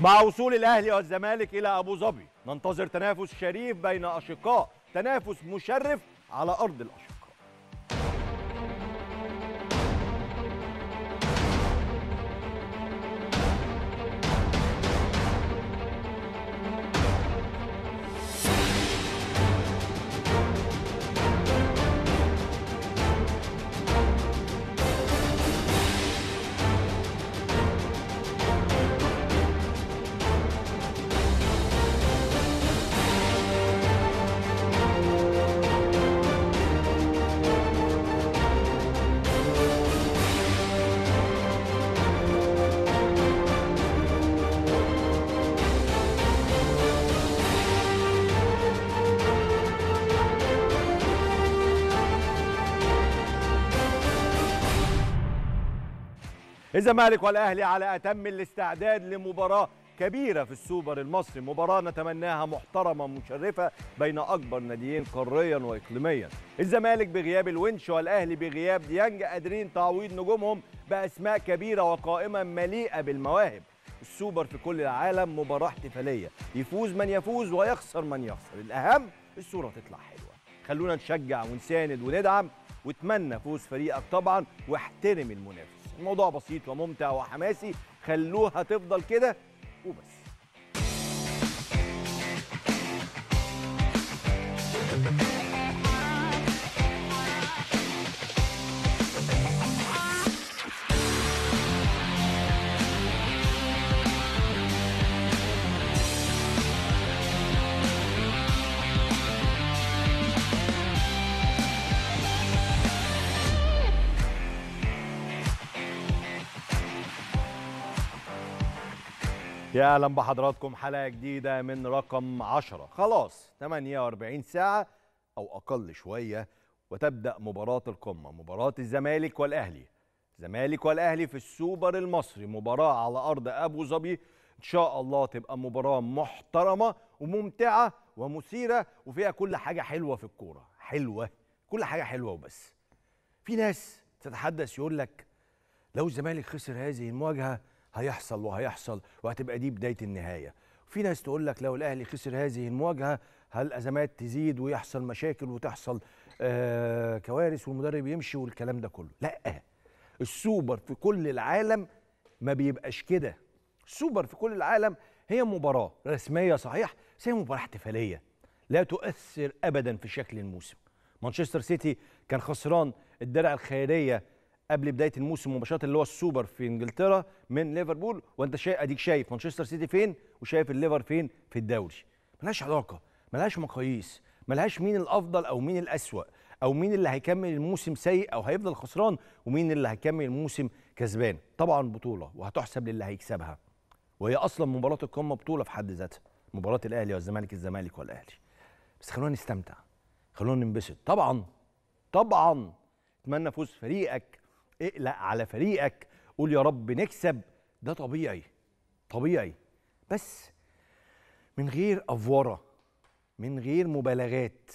مع وصول الأهلي والزمالك إلى أبو ظبي ننتظر تنافس شريف بين أشقاء تنافس مشرف على أرض الأشقاء الزمالك والاهلي على اتم الاستعداد لمباراه كبيره في السوبر المصري مباراه نتمناها محترمه مشرفه بين اكبر ناديين قاريا واقليميا الزمالك بغياب الونش والاهلي بغياب ديانج قادرين تعويض نجومهم باسماء كبيره وقائمه مليئه بالمواهب السوبر في كل العالم مباراه احتفاليه يفوز من يفوز ويخسر من يخسر الاهم الصوره تطلع حلوه خلونا نشجع ونساند وندعم واتمنى فوز فريقك طبعا واحترم المنافس الموضوع بسيط وممتع وحماسي خلوها تفضل كده وبس يا اهلا بحضراتكم حلقه جديده من رقم 10 خلاص 48 ساعه او اقل شويه وتبدا مباراه القمه مباراه الزمالك والاهلي الزمالك والاهلي في السوبر المصري مباراه على ارض ابو ظبي ان شاء الله تبقى مباراه محترمه وممتعه ومثيره وفيها كل حاجه حلوه في الكوره حلوه كل حاجه حلوه وبس في ناس تتحدث يقول لك لو الزمالك خسر هذه المواجهه هيحصل وهيحصل وهتبقى دي بدايه النهايه في ناس تقول لك لو الاهلي خسر هذه المواجهه هل الازمات تزيد ويحصل مشاكل وتحصل آه كوارث والمدرب يمشي والكلام ده كله لا السوبر في كل العالم ما بيبقاش كده السوبر في كل العالم هي مباراه رسميه صحيح بس هي مباراه احتفاليه لا تؤثر ابدا في شكل الموسم مانشستر سيتي كان خسران الدرع الخيريه قبل بدايه الموسم مباشره اللي هو السوبر في انجلترا من ليفربول وانت شايف اديك شايف مانشستر سيتي فين وشايف الليفر فين في الدوري ملهاش علاقه ملهاش مقاييس ملهاش مين الافضل او مين الاسوا او مين اللي هيكمل الموسم سيء او هيفضل خسران ومين اللي هيكمل الموسم كسبان طبعا بطوله وهتحسب للي هيكسبها وهي اصلا مباراه القمه بطوله في حد ذاتها مباراه الاهلي والزمالك الزمالك والاهلي بس خلونا نستمتع خلونا ننبسط طبعا طبعا اتمنى فوز فريقك اقلق على فريقك قول يا رب نكسب ده طبيعي طبيعي بس من غير افوره من غير مبالغات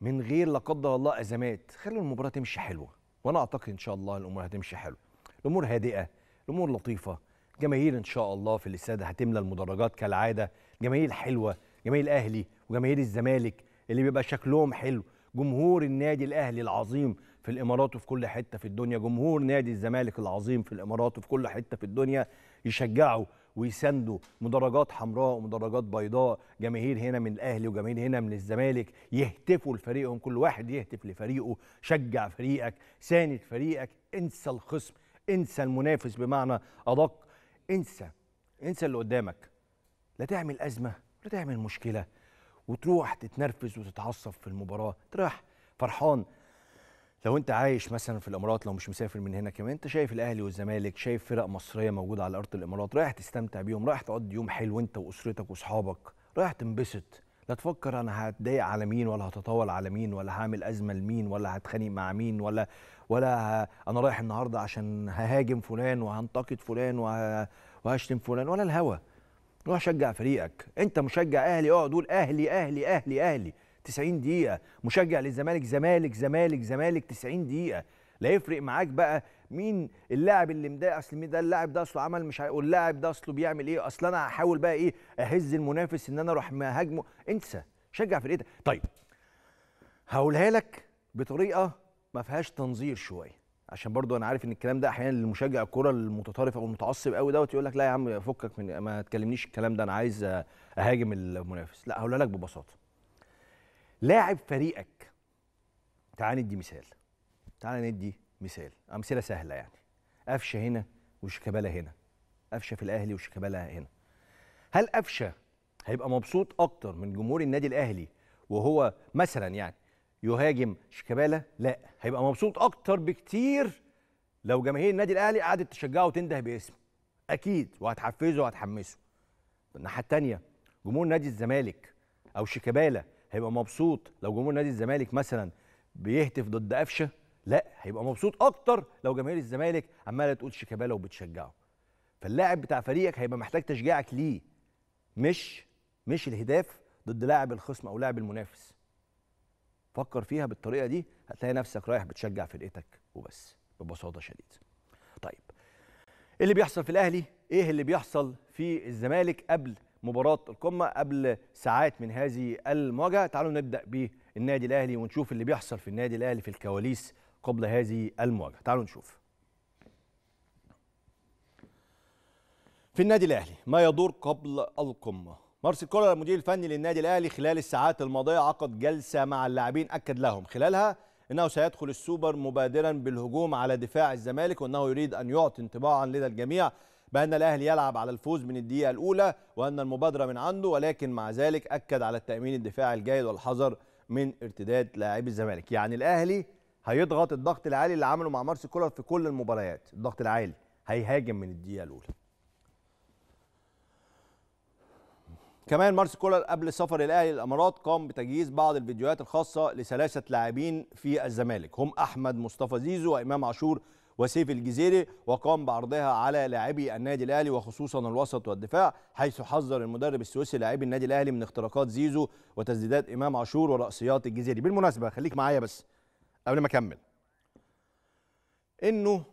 من غير لا قدر الله ازمات خلوا المباراه تمشي حلوه وانا اعتقد ان شاء الله الامور هتمشي حلوه الامور هادئه الامور لطيفه جماهير ان شاء الله في الاستاد هتملى المدرجات كالعاده جماهير حلوه جماهير الاهلي وجماهير الزمالك اللي بيبقى شكلهم حلو جمهور النادي الاهلي العظيم في الامارات وفي كل حته في الدنيا جمهور نادي الزمالك العظيم في الامارات وفي كل حته في الدنيا يشجعوا ويساندوا مدرجات حمراء ومدرجات بيضاء جماهير هنا من الاهلي وجماهير هنا من الزمالك يهتفوا لفريقهم كل واحد يهتف لفريقه شجع فريقك ساند فريقك انسى الخصم انسى المنافس بمعنى ادق انسى انسى اللي قدامك لا تعمل ازمه لا تعمل مشكله وتروح تتنرفز وتتعصب في المباراه تروح فرحان لو انت عايش مثلا في الامارات لو مش مسافر من هنا كمان انت شايف الاهلي والزمالك شايف فرق مصريه موجوده على ارض الامارات رايح تستمتع بيهم رايح تقضي يوم حلو انت واسرتك واصحابك رايح تنبسط لا تفكر انا هتضايق على مين ولا هتطاول على مين ولا هعمل ازمه لمين ولا هتخانق مع مين ولا ولا ه... انا رايح النهارده عشان ههاجم فلان وهنتقد فلان وه... وهشتم فلان ولا الهوى روح شجع فريقك انت مشجع اهلي اقعد قول اهلي اهلي اهلي اهلي, أهلي. 90 دقيقه مشجع للزمالك زمالك زمالك زمالك 90 دقيقه لا يفرق معاك بقى مين اللاعب اللي مضايق اصل مين ده اللاعب ده اصله عمل مش هيقول ده اصله بيعمل ايه اصل انا هحاول بقى ايه اهز المنافس ان انا اروح مهاجمه انسى شجع فرقتك طيب هقولها لك بطريقه ما فيهاش تنظير شويه عشان برضو انا عارف ان الكلام ده احيانا للمشجع الكوره المتطرف او المتعصب قوي دوت يقول لك لا يا عم فكك من ما تكلمنيش الكلام ده انا عايز اهاجم المنافس لا هقولها لك ببساطه لاعب فريقك تعال ندي مثال تعال ندي مثال امثله سهله يعني قفشه هنا وشيكابالا هنا قفشه في الاهلي وشيكابالا هنا هل قفشه هيبقى مبسوط اكتر من جمهور النادي الاهلي وهو مثلا يعني يهاجم شيكابالا لا هيبقى مبسوط اكتر بكتير لو جماهير النادي الاهلي قعدت تشجعه وتنده باسمه اكيد وهتحفزه وهتحمسه الناحيه الثانيه جمهور نادي الزمالك او شيكابالا هيبقى مبسوط لو جمهور نادي الزمالك مثلا بيهتف ضد قفشه لا هيبقى مبسوط اكتر لو جماهير الزمالك عماله تقول شيكابالا وبتشجعه فاللاعب بتاع فريقك هيبقى محتاج تشجيعك ليه مش مش الهداف ضد لاعب الخصم او لاعب المنافس فكر فيها بالطريقه دي هتلاقي نفسك رايح بتشجع فرقتك وبس ببساطه شديده طيب اللي بيحصل في الاهلي ايه اللي بيحصل في الزمالك قبل مباراه القمه قبل ساعات من هذه المواجهه تعالوا نبدا بالنادي الاهلي ونشوف اللي بيحصل في النادي الاهلي في الكواليس قبل هذه المواجهه تعالوا نشوف في النادي الاهلي ما يدور قبل القمه مارسيل كولر المدير الفني للنادي الاهلي خلال الساعات الماضيه عقد جلسه مع اللاعبين اكد لهم خلالها انه سيدخل السوبر مبادرا بالهجوم على دفاع الزمالك وانه يريد ان يعطي انطباعا لدى الجميع بأن الأهلي يلعب على الفوز من الدقيقة الأولى وأن المبادرة من عنده ولكن مع ذلك أكد على التأمين الدفاعي الجيد والحذر من ارتداد لاعبي الزمالك يعني الأهلي هيضغط الضغط العالي اللي عمله مع مارس كولر في كل المباريات الضغط العالي هيهاجم من الدقيقة الأولى كمان مارس كولر قبل سفر الاهلي الامارات قام بتجهيز بعض الفيديوهات الخاصه لثلاثه لاعبين في الزمالك هم احمد مصطفى زيزو وامام عاشور وسيف الجزيري وقام بعرضها على لاعبي النادي الاهلي وخصوصا الوسط والدفاع حيث حذر المدرب السويسي لاعبي النادي الاهلي من اختراقات زيزو وتسديدات امام عاشور وراسيات الجزيري بالمناسبه خليك معايا بس قبل ما اكمل انه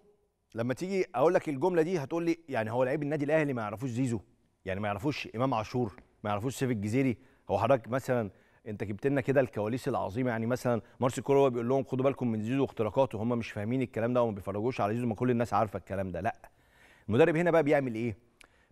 لما تيجي اقول لك الجمله دي هتقول لي يعني هو لعيب النادي الاهلي ما يعرفوش زيزو يعني ما يعرفوش امام عاشور ما يعرفوش سيف الجزيري هو حضرتك مثلا انت جبت لنا كده الكواليس العظيمه يعني مثلا مارسيل كولر بيقول لهم خدوا بالكم من زيزو واختراقاته هم مش فاهمين الكلام ده وما بيفرجوش على زيزو ما كل الناس عارفه الكلام ده لا المدرب هنا بقى بيعمل ايه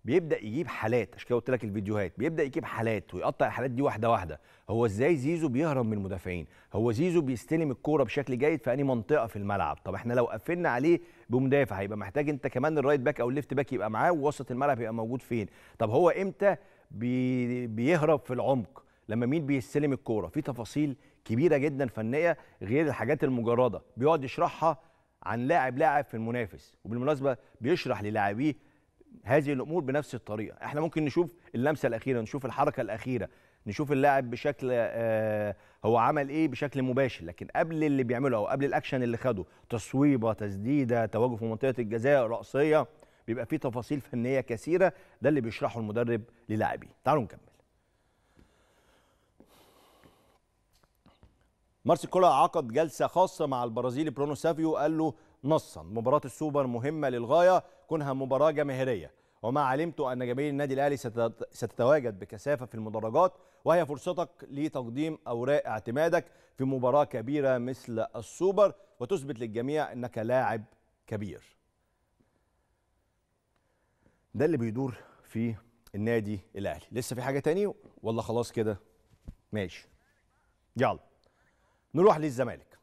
بيبدا يجيب حالات عشان كده قلت لك الفيديوهات بيبدا يجيب حالات ويقطع الحالات دي واحده واحده هو ازاي زيزو بيهرب من المدافعين هو زيزو بيستلم الكوره بشكل جيد في اي منطقه في الملعب طب احنا لو قفلنا عليه بمدافع هيبقى محتاج انت كمان الرايت باك او الليفت باك يبقى معاه ووسط الملعب يبقى موجود فين طب هو امتى بي... بيهرب في العمق لما مين بيستلم الكوره في تفاصيل كبيره جدا فنيه غير الحاجات المجرده بيقعد يشرحها عن لاعب لاعب في المنافس وبالمناسبه بيشرح للاعبيه هذه الامور بنفس الطريقه احنا ممكن نشوف اللمسه الاخيره نشوف الحركه الاخيره نشوف اللاعب بشكل آه هو عمل ايه بشكل مباشر لكن قبل اللي بيعمله او قبل الاكشن اللي خده تصويبه تسديده تواجد في منطقه الجزاء راسيه بيبقى فيه تفاصيل فنيه كثيره ده اللي بيشرحه المدرب للاعبيه تعالوا نكمل مارسي كولا عقد جلسة خاصة مع البرازيلي برونو سافيو قال له نصا مباراة السوبر مهمة للغاية كونها مباراة جماهيرية وما علمت أن جماهير النادي الأهلي ستتواجد بكثافة في المدرجات وهي فرصتك لتقديم أوراق اعتمادك في مباراة كبيرة مثل السوبر وتثبت للجميع أنك لاعب كبير ده اللي بيدور في النادي الأهلي لسه في حاجة تاني ولا خلاص كده ماشي يلا نروح للزمالك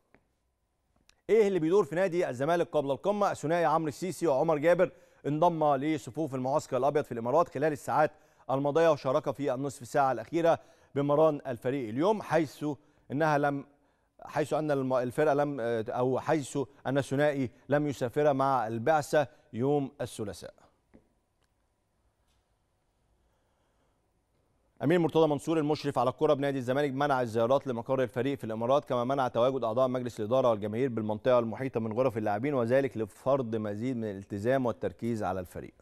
ايه اللي بيدور في نادي الزمالك قبل القمه الثنائي عمرو السيسي وعمر جابر انضم لصفوف المعسكر الابيض في الامارات خلال الساعات الماضيه وشارك في النصف ساعه الاخيره بمران الفريق اليوم حيث انها لم حيث ان الفرقه لم او حيث ان الثنائي لم يسافر مع البعثه يوم الثلاثاء امير مرتضى منصور المشرف على الكره بنادي الزمالك منع الزيارات لمقر الفريق في الامارات كما منع تواجد اعضاء مجلس الاداره والجماهير بالمنطقه المحيطه من غرف اللاعبين وذلك لفرض مزيد من الالتزام والتركيز على الفريق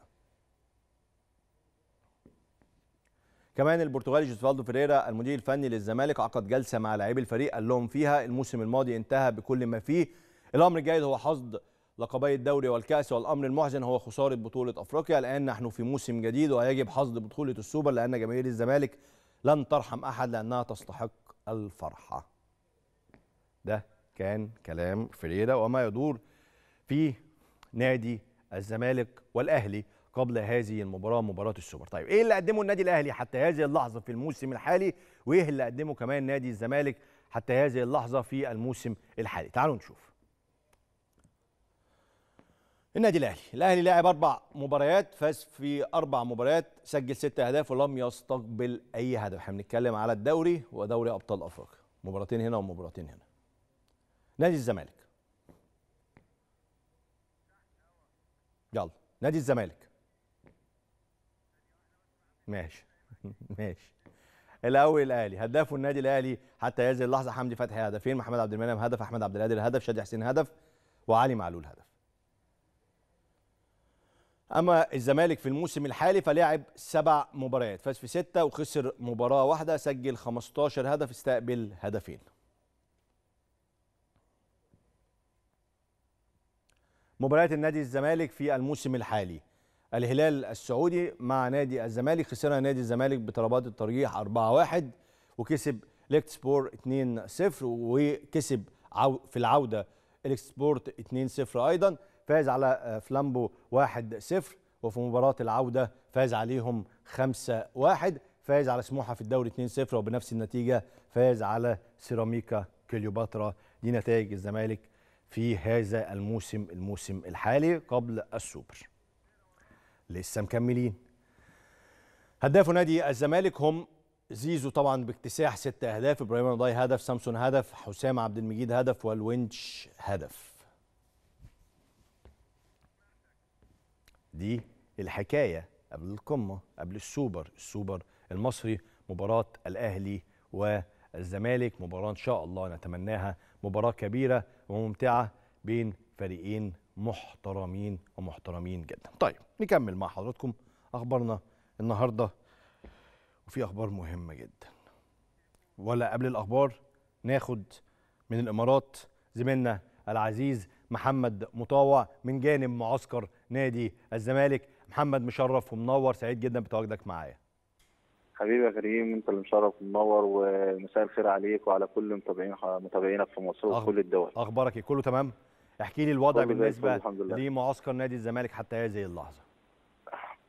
كمان البرتغالي جوزفالدو فيريرا المدير الفني للزمالك عقد جلسه مع لاعبي الفريق قال لهم فيها الموسم الماضي انتهى بكل ما فيه الامر الجيد هو حصد لقبي الدوري والكأس والأمر المحزن هو خسارة بطولة أفريقيا الآن نحن في موسم جديد ويجب حصد بطولة السوبر لأن جماهير الزمالك لن ترحم أحد لأنها تستحق الفرحة ده كان كلام فريرة وما يدور في نادي الزمالك والأهلي قبل هذه المباراة مباراة السوبر طيب إيه اللي قدمه النادي الأهلي حتى هذه اللحظة في الموسم الحالي وإيه اللي قدمه كمان نادي الزمالك حتى هذه اللحظة في الموسم الحالي تعالوا نشوف النادي الاهلي الاهلي لعب اربع مباريات فاز في اربع مباريات سجل ست اهداف ولم يستقبل اي هدف احنا بنتكلم على الدوري ودوري ابطال افريقيا مباراتين هنا ومباراتين هنا نادي الزمالك يلا نادي الزمالك ماشي ماشي الاول الاهلي هدافه النادي الاهلي حتى هذه اللحظه حمدي فتحي هدفين محمد عبد المنعم هدف احمد عبد القادر هدف شادي حسين هدف وعلي معلول هدف اما الزمالك في الموسم الحالي فلعب سبع مباريات فاز في سته وخسر مباراه واحده سجل 15 هدف استقبل هدفين مباريات النادي الزمالك في الموسم الحالي الهلال السعودي مع نادي الزمالك خسرها نادي الزمالك بطلبات الترجيح 4-1 وكسب الاكسبور 2-0 وكسب في العوده الاكسبورت 2-0 ايضا فاز على آه، فلامبو 1-0 وفي مباراة العودة فاز عليهم 5-1 فاز على سموحة في الدوري 2-0 وبنفس النتيجة فاز على سيراميكا كليوباترا دي نتائج الزمالك في هذا الموسم الموسم الحالي قبل السوبر لسه مكملين هداف نادي الزمالك هم زيزو طبعا باكتساح ست اهداف ابراهيم رضاي هدف سامسون هدف حسام عبد المجيد هدف والونش هدف دي الحكاية قبل القمة قبل السوبر السوبر المصري مباراة الأهلي والزمالك مباراة إن شاء الله نتمناها مباراة كبيرة وممتعة بين فريقين محترمين ومحترمين جدا طيب نكمل مع حضراتكم أخبارنا النهاردة وفي أخبار مهمة جدا ولا قبل الأخبار ناخد من الإمارات زميلنا العزيز محمد مطاوع من جانب معسكر نادي الزمالك محمد مشرف ومنور سعيد جدا بتواجدك معايا حبيبي يا كريم انت اللي مشرف ومنور ومساء الخير عليك وعلى كل متابعين متابعينك في مصر وفي كل الدول اخبارك ايه كله تمام احكي لي الوضع بالنسبه لمعسكر نادي الزمالك حتى هذه اللحظه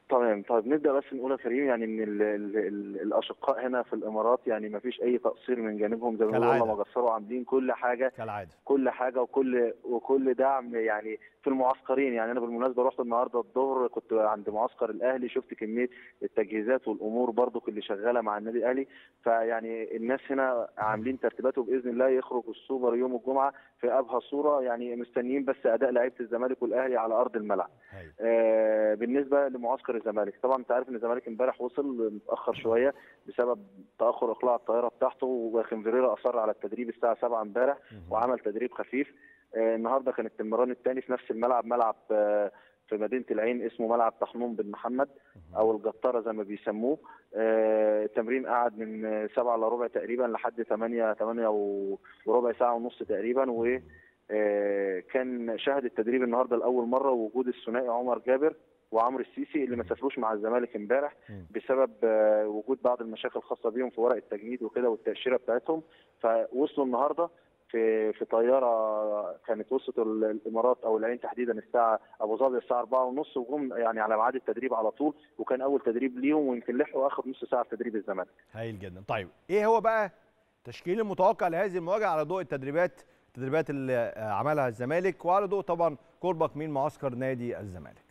طبعا تمام طيب نبدا بس نقول يا كريم يعني ان الـ الـ الـ الاشقاء هنا في الامارات يعني ما فيش اي تقصير من جانبهم زي ما والله ما قصروا عاملين كل حاجه كالعاده كل حاجه وكل وكل دعم يعني في المعسكرين يعني انا بالمناسبه رحت النهارده الظهر كنت عند معسكر الاهلي شفت كميه التجهيزات والامور برضو اللي شغاله مع النادي الاهلي فيعني الناس هنا عاملين ترتيبات وباذن الله يخرج السوبر يوم الجمعه في ابهى صوره يعني مستنيين بس اداء لعيبه الزمالك والاهلي على ارض الملعب. آه بالنسبه لمعسكر الزمالك الزمالك طبعا انت عارف ان الزمالك امبارح وصل متاخر شويه بسبب تاخر اقلاع الطائره بتاعته وخن فيريرا اصر على التدريب الساعه 7 امبارح وعمل تدريب خفيف آه، النهارده كان التمران الثاني في نفس الملعب ملعب آه، في مدينه العين اسمه ملعب تحنون بن محمد او الجطاره زي ما بيسموه آه، التمرين قعد من 7 الا ربع تقريبا لحد 8 8 وربع ساعه ونص تقريبا و كان شاهد التدريب النهارده لاول مره وجود الثنائي عمر جابر وعمرو السيسي اللي ما سافروش مع الزمالك امبارح بسبب آه، وجود بعض المشاكل الخاصه بيهم في ورق التجنيد وكده والتاشيره بتاعتهم فوصلوا النهارده في في طياره كانت وصلت الامارات او العين تحديدا الساعه ابو ظبي الساعه 4:30 وجم يعني على ميعاد التدريب على طول وكان اول تدريب ليهم ويمكن لحقوا اخر نص ساعه في تدريب الزمالك. هايل جدا، طيب ايه هو بقى التشكيل المتوقع لهذه المواجهه على ضوء التدريبات التدريبات اللي آه، عملها الزمالك وعلى ضوء طبعا قربك من معسكر نادي الزمالك؟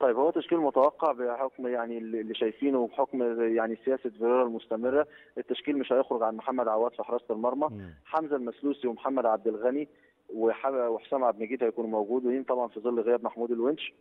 طيب هو تشكيل متوقع بحكم يعني اللي شايفينه وبحكم يعني سياسه فيريرا المستمره التشكيل مش هيخرج عن محمد عواد في حراسه المرمى حمزه المسلوسي ومحمد عبد الغني وحسام عبد المجيد هيكونوا موجودين طبعا في ظل غياب محمود الونش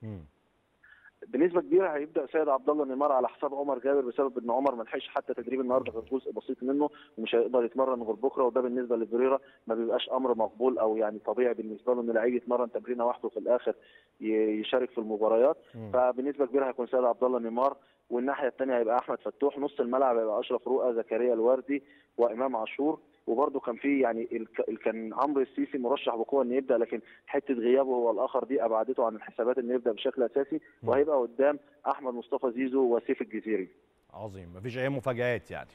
بنسبه كبيره هيبدا سيد عبد الله نيمار على حساب عمر جابر بسبب ان عمر ما لحقش حتى تدريب النهارده غير جزء بسيط منه ومش هيقدر يتمرن غير بكره وده بالنسبه لفيريرا ما بيبقاش امر مقبول او يعني طبيعي بالنسبه له ان لعيب يتمرن تمرينه واحده وفي الاخر يشارك في المباريات فبنسبه كبيره هيكون سيد عبد الله نيمار والناحيه الثانيه هيبقى احمد فتوح نص الملعب هيبقى اشرف رؤى زكريا الوردي وامام عاشور وبرده كان في يعني كان عمرو السيسي مرشح بقوه انه يبدا لكن حته غيابه هو الاخر دي ابعدته عن الحسابات انه يبدا بشكل اساسي وهيبقى قدام احمد مصطفى زيزو وسيف الجزيري عظيم مفيش اي مفاجات يعني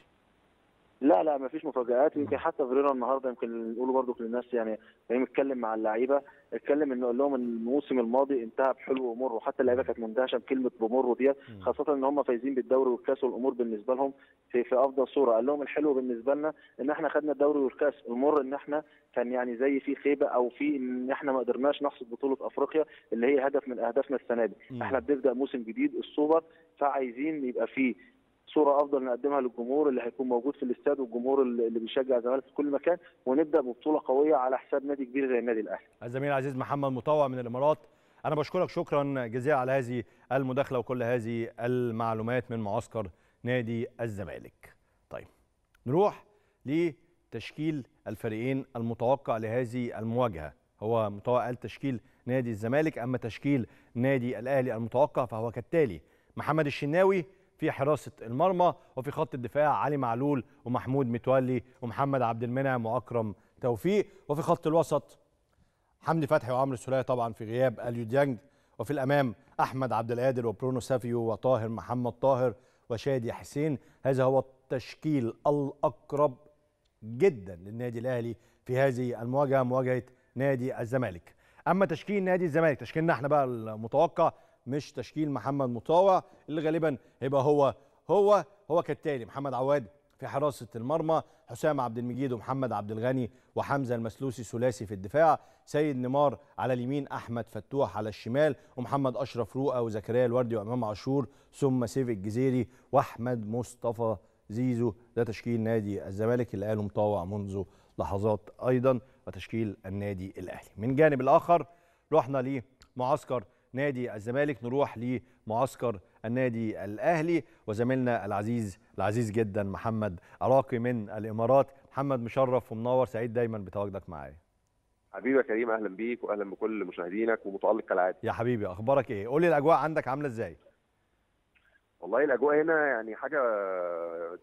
لا لا ما فيش مفاجآت يمكن حتى فيريرا النهارده يمكن نقوله برضه للناس يعني يعني اتكلم مع اللعيبه اتكلم انه قال لهم ان الموسم الماضي انتهى بحلو ومر وحتى اللعيبه كانت مندهشه بكلمه بمر ديت خاصه ان هم فايزين بالدوري والكاس والامور بالنسبه لهم في, في افضل صوره قال لهم الحلو بالنسبه لنا ان احنا خدنا الدوري والكاس المر ان احنا كان يعني زي في خيبه او في ان احنا ما قدرناش نحصد بطوله افريقيا اللي هي هدف من اهدافنا السنه دي احنا بنبدا موسم جديد السوبر فعايزين يبقى فيه صوره افضل نقدمها للجمهور اللي هيكون موجود في الاستاد والجمهور اللي بيشجع الزمالك في كل مكان ونبدا ببطوله قويه على حساب نادي كبير زي النادي الاهلي. الزميل العزيز محمد مطوع من الامارات انا بشكرك شكرا جزيلا على هذه المداخله وكل هذه المعلومات من معسكر نادي الزمالك. طيب نروح لتشكيل الفريقين المتوقع لهذه المواجهه هو متوقع قال تشكيل نادي الزمالك اما تشكيل نادي الاهلي المتوقع فهو كالتالي محمد الشناوي في حراسه المرمى وفي خط الدفاع علي معلول ومحمود متولي ومحمد عبد المنعم واكرم توفيق وفي خط الوسط حمدي فتحي وعمرو السوليه طبعا في غياب اليو ديانج وفي الامام احمد عبد القادر وبرونو سافيو وطاهر محمد طاهر وشادي حسين هذا هو التشكيل الاقرب جدا للنادي الاهلي في هذه المواجهه مواجهه نادي الزمالك اما تشكيل نادي الزمالك تشكيلنا احنا بقى المتوقع مش تشكيل محمد مطاوع اللي غالبا هيبقى هو هو هو كالتالي محمد عواد في حراسة المرمى حسام عبد المجيد ومحمد عبد الغني وحمزة المسلوسي ثلاثي في الدفاع سيد نمار على اليمين أحمد فتوح على الشمال ومحمد أشرف روقة وزكريا الوردي وأمام عاشور ثم سيف الجزيري وأحمد مصطفى زيزو ده تشكيل نادي الزمالك اللي قاله مطاوع منذ لحظات أيضا وتشكيل النادي الأهلي من جانب الآخر رحنا لمعسكر نادي الزمالك نروح لمعسكر النادي الاهلي وزميلنا العزيز العزيز جدا محمد عراقي من الامارات محمد مشرف ومنور سعيد دايما بتواجدك معايا حبيبي يا كريم اهلا بيك واهلا بكل مشاهدينك ومتالق كالعاده يا حبيبي اخبارك ايه قول لي الاجواء عندك عامله ازاي والله الاجواء هنا يعني حاجه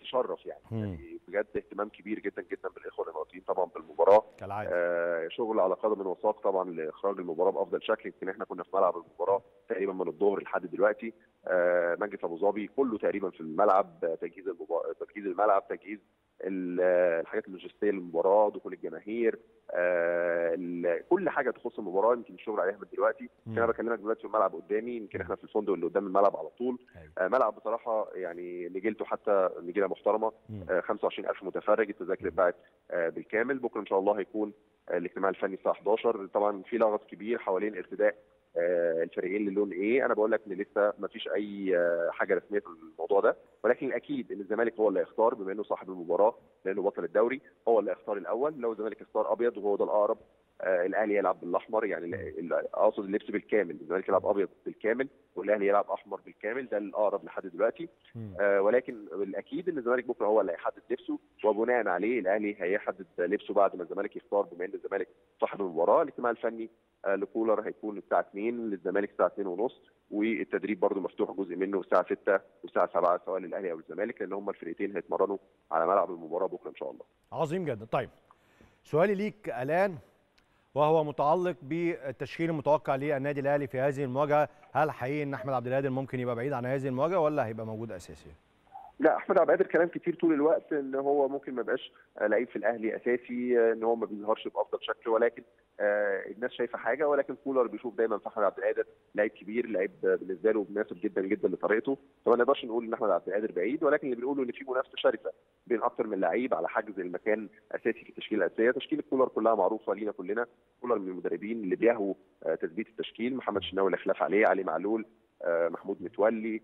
تشرف يعني, يعني بجد اهتمام كبير جدا جدا بالاخوه الاماراتيين طبعا بالمباراه كالعاده آه شغل على قدم وساق طبعا لاخراج المباراه بافضل شكل يمكن احنا كنا في ملعب المباراه تقريبا من الظهر لحد دلوقتي آه مجلس ابو ظبي كله تقريبا في الملعب تجهيز تجهيز الملعب تجهيز الحاجات اللوجستيه للمباراه دخول الجماهير آه، كل حاجه تخص المباراه يمكن الشغل عليها من دلوقتي يعني انا بكلمك دلوقتي في الملعب قدامي يمكن احنا في الفندق اللي قدام الملعب على طول أيوه. آه، ملعب بصراحه يعني نجيلته حتى نجيله محترمه 25000 آه، متفرج التذاكر اتباعت بالكامل بكره ان شاء الله هيكون الاجتماع الفني الساعه 11 طبعا في لغط كبير حوالين ارتداء آه، الفريقين اللي لون ايه انا بقول لك ان لسه ما فيش اي آه، حاجه رسميه في الموضوع ده ولكن اكيد ان الزمالك هو اللي هيختار بما انه صاحب المباراه لانه بطل الدوري هو اللي هيختار الاول لو الزمالك اختار ابيض وهو ده الاقرب آه، الاهلي يلعب بالاحمر يعني اقصد اللبس بالكامل الزمالك يلعب ابيض بالكامل والاهلي يلعب احمر بالكامل ده الاقرب لحد دلوقتي آه ولكن الاكيد ان الزمالك بكره هو اللي هيحدد لبسه وبناء عليه الاهلي هيحدد لبسه بعد ما الزمالك يختار بما ان الزمالك صاحب المباراه الاجتماع الفني آه لكولر هيكون الساعه 2 للزمالك الساعه 2 ونص والتدريب برده مفتوح جزء منه الساعه 6 والساعه 7 سواء للاهلي او الزمالك لان هم الفرقتين هيتمرنوا على ملعب المباراه بكره ان شاء الله. عظيم جدا طيب سؤالي ليك الان وهو متعلق بالتشكيل المتوقع للنادي الاهلي في هذه المواجهه هل حقيقي ان احمد عبد القادر ممكن يبقى بعيد عن هذه المواجهه ولا هيبقى موجود اساسي لا احمد عبد القادر كلام كتير طول الوقت ان هو ممكن ما يبقاش لعيب في الاهلي اساسي ان هو ما بيظهرش بافضل شكل ولكن آه، الناس شايفه حاجه ولكن كولر بيشوف دايما في احمد عبد القادر لعيب كبير لعيب بالنسبه له مناسب جدا جدا لطريقته فما نقدرش نقول ان احمد عبد القادر بعيد ولكن اللي بنقوله ان في منافسه شرسه بين اكثر من لعيب على حجز المكان اساسي في التشكيله الاساسيه تشكيله كولر كلها معروفه لينا كلنا كولر من المدربين اللي بيهووا آه، تثبيت التشكيل محمد شناوي لا خلاف عليه علي معلول آه، محمود متولي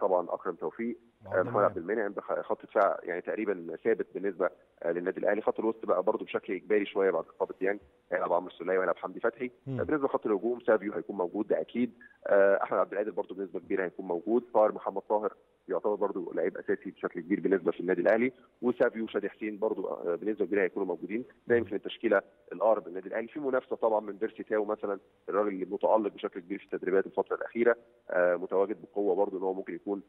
طبعا اكرم توفيق محمد عبد المنعم خط دفاع يعني تقريبا ثابت بالنسبه للنادي الاهلي خط الوسط بقى برده بشكل اجباري شويه بعد اصابه ديانج هيلعب عمرو السليه وهيلعب حمدي فتحي بالنسبه لخط الهجوم سافيو هيكون موجود ده اكيد آه، احمد عبد القادر برده بنسبه كبيره هيكون موجود طاهر محمد طاهر يعتبر برده لعيب اساسي بشكل كبير بالنسبه في النادي الاهلي وسافيو وشادي حسين برده آه، بنسبه كبيره هيكونوا موجودين ده يمكن التشكيله الاقرب للنادي الاهلي في منافسه طبعا من بيرسي تاو مثلا الراجل اللي متالق بشكل كبير في التدريبات الفتره الاخيره آه، متواجد بقوه برده ان هو ممكن يكون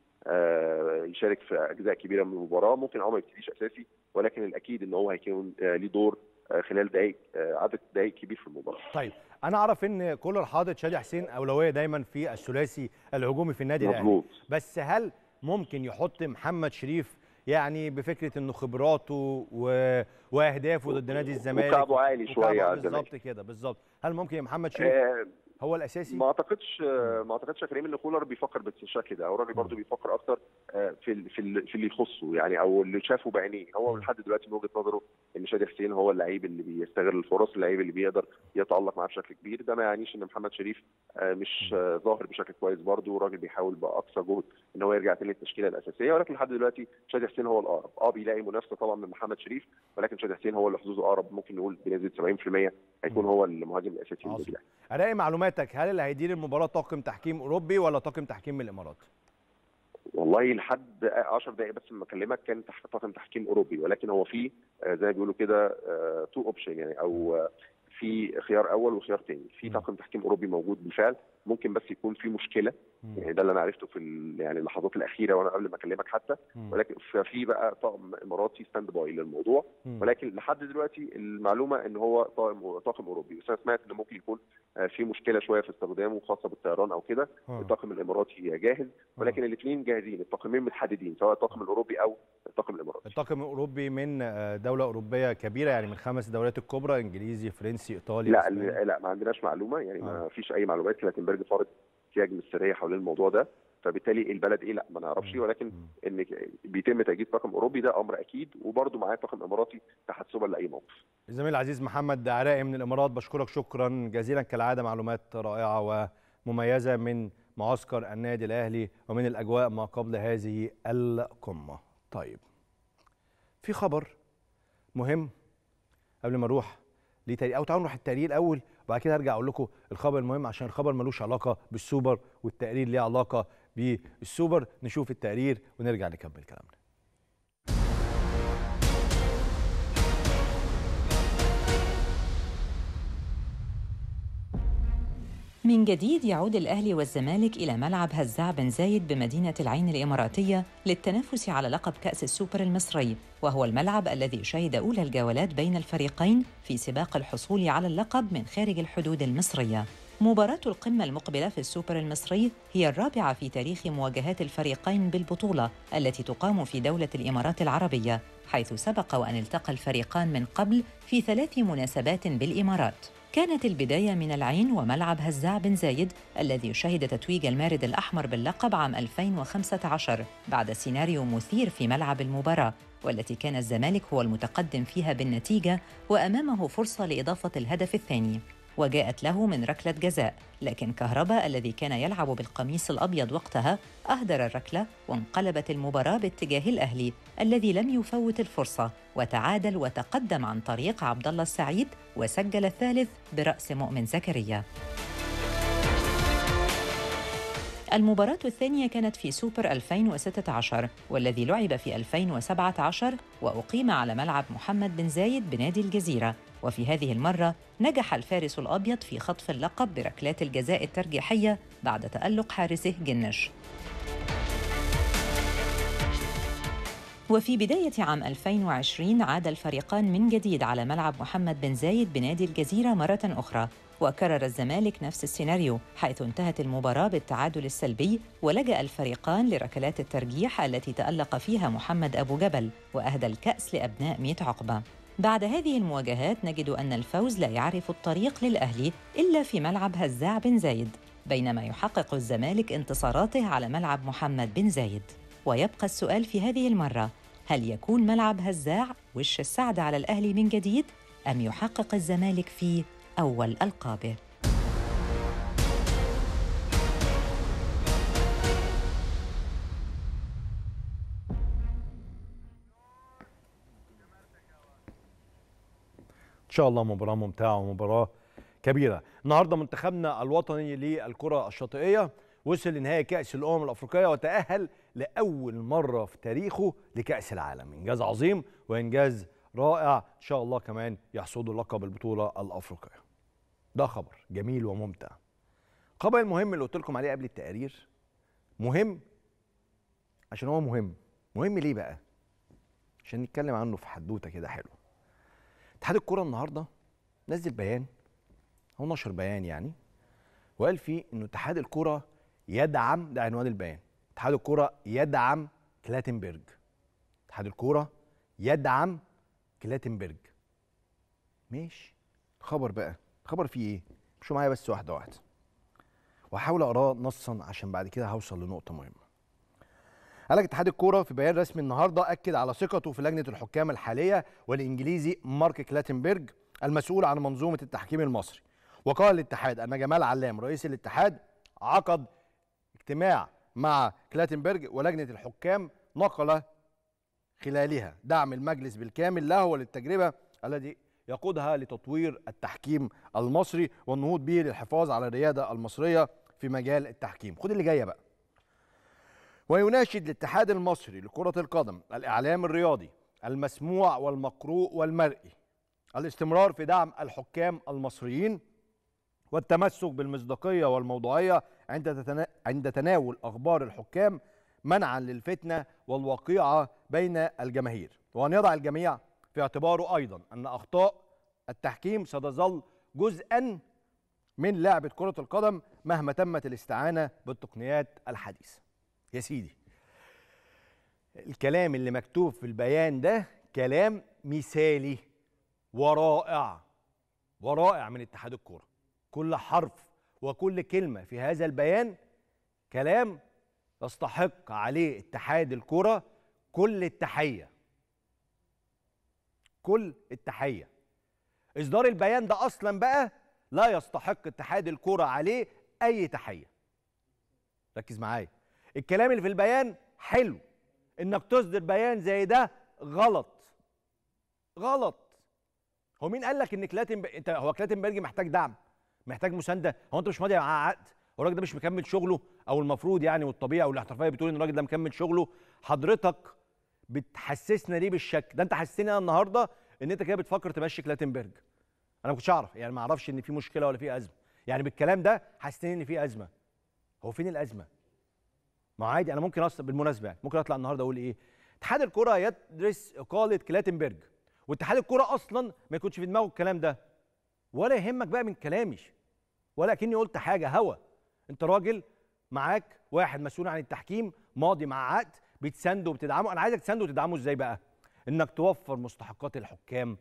يشارك في اجزاء كبيره من المباراه ممكن عمر ما يبتديش اساسي ولكن الاكيد ان هو هيكون آه، ليه دور آه، خلال دقائق آه، عدد دقائق كبير في المباراه. طيب انا اعرف ان كولر حاطط شادي حسين اولويه دايما في الثلاثي الهجومي في النادي الاهلي بس هل ممكن يحط محمد شريف يعني بفكره انه خبراته و... واهدافه ضد نادي الزمالك وكعبه عالي شويه بالظبط كده بالظبط هل ممكن محمد شريف آه هو الاساسي ما اعتقدش ما اعتقدش يا كريم ان كولر بيفكر بالشكل ده الراجل برده بيفكر اكتر آه، في في في اللي يخصه يعني او اللي شافه بعينيه هو لحد دلوقتي من وجهه نظره ان شادي حسين هو اللعيب اللي بيستغل الفرص اللعيب اللي بيقدر يتالق معاه بشكل كبير ده ما يعنيش ان محمد شريف آه، مش ظاهر بشكل كويس برده والراجل بيحاول باقصى جهد ان هو يرجع تاني للتشكيله الاساسيه ولكن لحد دلوقتي شادي حسين هو الاقرب اه بيلاقي منافسه طبعا من محمد شريف ولكن شادي حسين هو اللي حظوظه اقرب ممكن نقول بنسبه 70% هيكون هو المهاجم الاساسي للاهلي. الاقي معلومات معلوماتك هل اللي هيدير المباراه طاقم تحكيم اوروبي ولا طاقم تحكيم من الامارات؟ والله لحد 10 دقائق بس لما اكلمك كان تحت طاقم تحكيم اوروبي ولكن هو في آه، زي ما بيقولوا كده تو آه، اوبشن يعني او آه، في خيار اول وخيار ثاني في طاقم تحكيم اوروبي موجود بالفعل ممكن بس يكون في مشكله يعني ده اللي انا عرفته في يعني اللحظات الاخيره وانا قبل ما اكلمك حتى ولكن ففي بقى طاقم اماراتي ستاند باي للموضوع ولكن لحد دلوقتي المعلومه ان هو طاقم طاقم اوروبي بس انا سمعت ان ممكن يكون آه، في مشكله شويه في استخدامه خاصه بالطيران او كده الطاقم الاماراتي جاهز ولكن الاثنين جاهزين الطاقمين متحددين سواء الطاقم الاوروبي او الطاقم الاماراتي الطاقم الاوروبي من آه، دوله اوروبيه كبيره يعني من خمس دولات الكبرى انجليزي فرنسي ايطالي لا لا ما عندناش معلومه يعني ما فيش اي معلومات لكن الخارجي فرض سياج السريه حوالين الموضوع ده فبالتالي البلد ايه لا ما نعرفش ولكن ان بيتم تاجيل طاقم اوروبي ده امر اكيد وبرده معاه طاقم اماراتي تحسبا لاي موقف. الزميل العزيز محمد عراقي من الامارات بشكرك شكرا جزيلا كالعاده معلومات رائعه ومميزه من معسكر النادي الاهلي ومن الاجواء ما قبل هذه القمه. طيب في خبر مهم قبل ما نروح او تعالوا نروح التاريخ الاول وبعد كده هرجع اقول لكم الخبر المهم عشان الخبر ملوش علاقه بالسوبر والتقرير ليه علاقه بالسوبر نشوف التقرير ونرجع نكمل كلامنا من جديد يعود الأهلي والزمالك إلى ملعب هزاع بن زايد بمدينة العين الإماراتية للتنافس على لقب كأس السوبر المصري وهو الملعب الذي شهد أولى الجولات بين الفريقين في سباق الحصول على اللقب من خارج الحدود المصرية مباراة القمة المقبلة في السوبر المصري هي الرابعة في تاريخ مواجهات الفريقين بالبطولة التي تقام في دولة الإمارات العربية حيث سبق وأن التقى الفريقان من قبل في ثلاث مناسبات بالإمارات كانت البداية من العين وملعب هزاع بن زايد الذي شهد تتويج المارد الأحمر باللقب عام 2015 بعد سيناريو مثير في ملعب المباراة والتي كان الزمالك هو المتقدم فيها بالنتيجة وأمامه فرصة لإضافة الهدف الثاني وجاءت له من ركلة جزاء لكن كهربا الذي كان يلعب بالقميص الأبيض وقتها أهدر الركلة وانقلبت المباراة باتجاه الأهلي الذي لم يفوت الفرصة وتعادل وتقدم عن طريق عبد الله السعيد وسجل الثالث برأس مؤمن زكريا المباراة الثانية كانت في سوبر 2016 والذي لعب في 2017 وأقيم على ملعب محمد بن زايد بنادي الجزيرة وفي هذه المرة نجح الفارس الأبيض في خطف اللقب بركلات الجزاء الترجيحية بعد تألق حارسه جنش وفي بداية عام 2020 عاد الفريقان من جديد على ملعب محمد بن زايد بنادي الجزيرة مرة أخرى وكرر الزمالك نفس السيناريو حيث انتهت المباراة بالتعادل السلبي ولجأ الفريقان لركلات الترجيح التي تألق فيها محمد أبو جبل وأهدى الكأس لأبناء ميت عقبة بعد هذه المواجهات نجد أن الفوز لا يعرف الطريق للأهلي إلا في ملعب هزاع بن زايد بينما يحقق الزمالك انتصاراته على ملعب محمد بن زايد ويبقى السؤال في هذه المرة هل يكون ملعب هزاع وش السعد على الأهلي من جديد أم يحقق الزمالك فيه أول ألقابه شاء الله مباراه ممتعه ومباراه كبيره النهارده منتخبنا الوطني للكره الشاطئيه وصل لنهائي كاس الامم الافريقيه وتاهل لاول مره في تاريخه لكاس العالم انجاز عظيم وانجاز رائع ان شاء الله كمان يحصدوا لقب البطوله الافريقيه ده خبر جميل وممتع خبر المهم اللي قلت لكم عليه قبل التقرير مهم عشان هو مهم مهم ليه بقى عشان نتكلم عنه في حدوته كده حلو اتحاد الكوره النهارده نزل بيان او نشر بيان يعني وقال فيه انه اتحاد الكوره يدعم ده عنوان البيان اتحاد الكوره يدعم كلاتنبرج اتحاد الكوره يدعم كلاتنبرج ماشي خبر بقى خبر فيه ايه مشوا معايا بس واحده واحده واحاول اقراه نصا عشان بعد كده هوصل لنقطه مهمه قال اتحاد الكوره في بيان رسمي النهارده اكد على ثقته في لجنه الحكام الحاليه والانجليزي مارك كلاتنبرج المسؤول عن منظومه التحكيم المصري وقال الاتحاد ان جمال علام رئيس الاتحاد عقد اجتماع مع كلاتنبرج ولجنه الحكام نقل خلالها دعم المجلس بالكامل له وللتجربه الذي يقودها لتطوير التحكيم المصري والنهوض به للحفاظ على الرياده المصريه في مجال التحكيم خد اللي جايه بقى ويناشد الاتحاد المصري لكرة القدم الإعلام الرياضي المسموع والمقروء والمرئي الاستمرار في دعم الحكام المصريين والتمسك بالمصداقية والموضوعية عند عند تناول أخبار الحكام منعا للفتنة والوقيعة بين الجماهير وأن يضع الجميع في اعتباره أيضا أن أخطاء التحكيم ستظل جزءا من لعبة كرة القدم مهما تمت الاستعانة بالتقنيات الحديثة يا سيدي الكلام اللي مكتوب في البيان ده كلام مثالي ورائع ورائع من اتحاد الكوره كل حرف وكل كلمه في هذا البيان كلام يستحق عليه اتحاد الكوره كل التحيه كل التحيه اصدار البيان ده اصلا بقى لا يستحق اتحاد الكوره عليه اي تحيه ركز معايا الكلام اللي في البيان حلو انك تصدر بيان زي ده غلط غلط هو مين قال لك ان كلاتن ب... انت هو كلاتن بلجي محتاج دعم محتاج مسانده هو انت مش ماضي معاه عقد هو الراجل ده مش مكمل شغله او المفروض يعني والطبيعي والاحترافيه بتقول ان الراجل ده مكمل شغله حضرتك بتحسسنا ليه بالشك ده انت حسسني انا النهارده ان انت كده بتفكر تمشي كلاتنبرج انا ما كنتش اعرف يعني ما اعرفش ان في مشكله ولا في ازمه يعني بالكلام ده حسسني ان في ازمه هو فين الازمه ما عادي انا ممكن اصلا بالمناسبه ممكن اطلع النهارده اقول ايه اتحاد الكره يدرس اقاله كلاتنبرج واتحاد الكره اصلا ما يكونش في دماغه الكلام ده ولا يهمك بقى من كلامي ولا كني قلت حاجه هوا انت راجل معاك واحد مسؤول عن التحكيم ماضي مع عقد بتسنده وبتدعمه انا عايزك تسنده وتدعمه ازاي بقى انك توفر مستحقات الحكام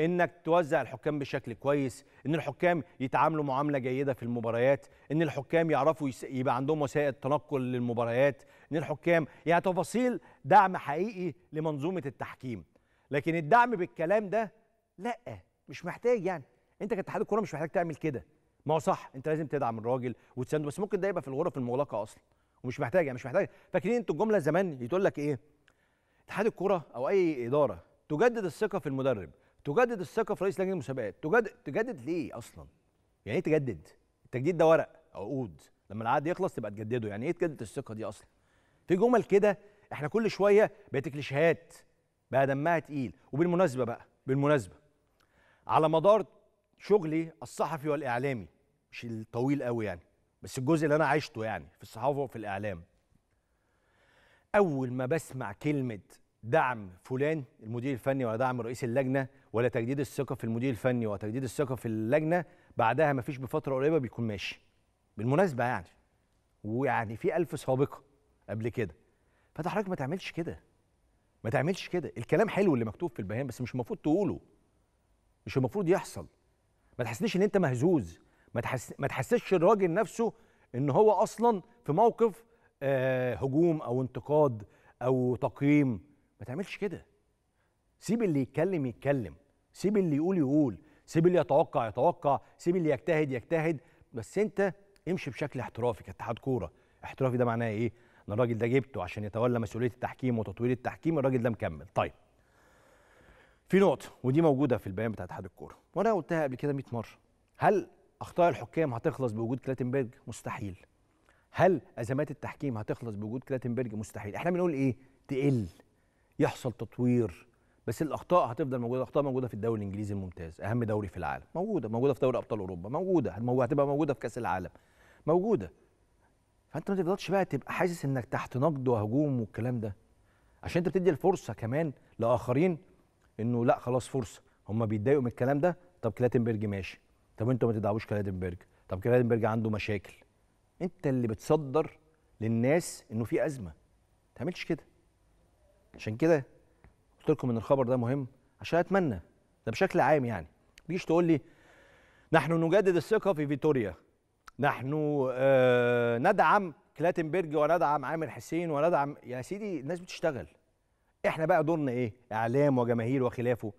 انك توزع الحكام بشكل كويس ان الحكام يتعاملوا معامله جيده في المباريات ان الحكام يعرفوا يبقى عندهم وسائل تنقل للمباريات ان الحكام يعني تفاصيل دعم حقيقي لمنظومه التحكيم لكن الدعم بالكلام ده لا مش محتاج يعني انت كاتحاد الكوره مش محتاج تعمل كده ما هو صح انت لازم تدعم الراجل وتسنده بس ممكن ده يبقى في الغرف المغلقه اصلا ومش محتاج يعني مش محتاج فاكرين انتوا الجمله زمان يقول لك ايه اتحاد الكوره او اي اداره تجدد الثقه في المدرب تجدد الثقه في رئيس لجنه المسابقات تجدد تجدد ليه اصلا يعني ايه تجدد التجديد ده ورق عقود لما العقد يخلص تبقى تجدده يعني ايه تجدد الثقه دي اصلا في جمل كده احنا كل شويه بقت كليشيهات بقى دمها تقيل وبالمناسبه بقى بالمناسبه على مدار شغلي الصحفي والاعلامي مش الطويل قوي يعني بس الجزء اللي انا عشته يعني في الصحافه وفي الاعلام اول ما بسمع كلمه دعم فلان المدير الفني ولا دعم رئيس اللجنه ولا تجديد الثقه في المدير الفني ولا تجديد الثقه في اللجنه بعدها ما فيش بفتره قريبه بيكون ماشي بالمناسبه يعني ويعني في ألف سابقه قبل كده فانت حضرتك ما تعملش كده ما تعملش كده الكلام حلو اللي مكتوب في البيان بس مش المفروض تقوله مش المفروض يحصل ما تحسنيش ان انت مهزوز ما تحس ما تحسش الراجل نفسه ان هو اصلا في موقف آه هجوم او انتقاد او تقييم ما تعملش كده سيب اللي يتكلم يتكلم سيب اللي يقول يقول سيب اللي يتوقع يتوقع سيب اللي يجتهد يجتهد بس انت امشي بشكل احترافي كاتحاد كوره احترافي ده معناه ايه ان الراجل ده جبته عشان يتولى مسؤوليه التحكيم وتطوير التحكيم الراجل ده مكمل طيب في نقطه ودي موجوده في البيان بتاع اتحاد الكوره وانا قلتها قبل كده 100 مره هل اخطاء الحكام هتخلص بوجود كلاتنبرج مستحيل هل ازمات التحكيم هتخلص بوجود كلاتنبرج مستحيل احنا بنقول ايه تقل يحصل تطوير بس الاخطاء هتفضل موجوده الاخطاء موجوده في الدوري الانجليزي الممتاز اهم دوري في العالم موجوده موجوده في دوري ابطال اوروبا موجوده هتبقى موجوده في كاس العالم موجوده فانت ما تفضلش بقى تبقى حاسس انك تحت نقد وهجوم والكلام ده عشان انت بتدي الفرصه كمان لاخرين انه لا خلاص فرصه هم بيتضايقوا من الكلام ده طب كلاتنبرج ماشي طب انتوا ما تدعوش كلاتنبرج طب كلاتنبرج عنده مشاكل انت اللي بتصدر للناس انه في ازمه ما تعملش كده عشان كده قلت لكم ان الخبر ده مهم عشان اتمنى ده بشكل عام يعني تجيش تقول لي نحن نجدد الثقه في فيتوريا نحن آه ندعم كلاتنبرج وندعم عامر حسين وندعم يا سيدي الناس بتشتغل احنا بقى دورنا ايه اعلام وجماهير وخلافه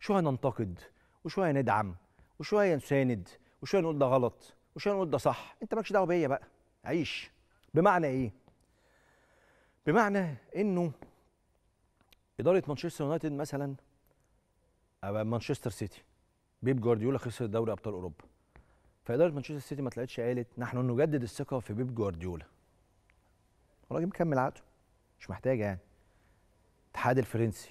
شويه ننتقد وشويه ندعم وشويه نساند وشويه نقول ده غلط وشويه نقول ده صح انت مالكش دعوه بيا بقى عيش بمعنى ايه بمعنى انه اداره مانشستر يونايتد مثلا مانشستر سيتي بيب جوارديولا خسر دوري ابطال اوروبا فاداره مانشستر سيتي ما طلعتش قالت نحن نجدد الثقه في بيب جوارديولا الراجل مكمل عقده مش محتاجه يعني الاتحاد الفرنسي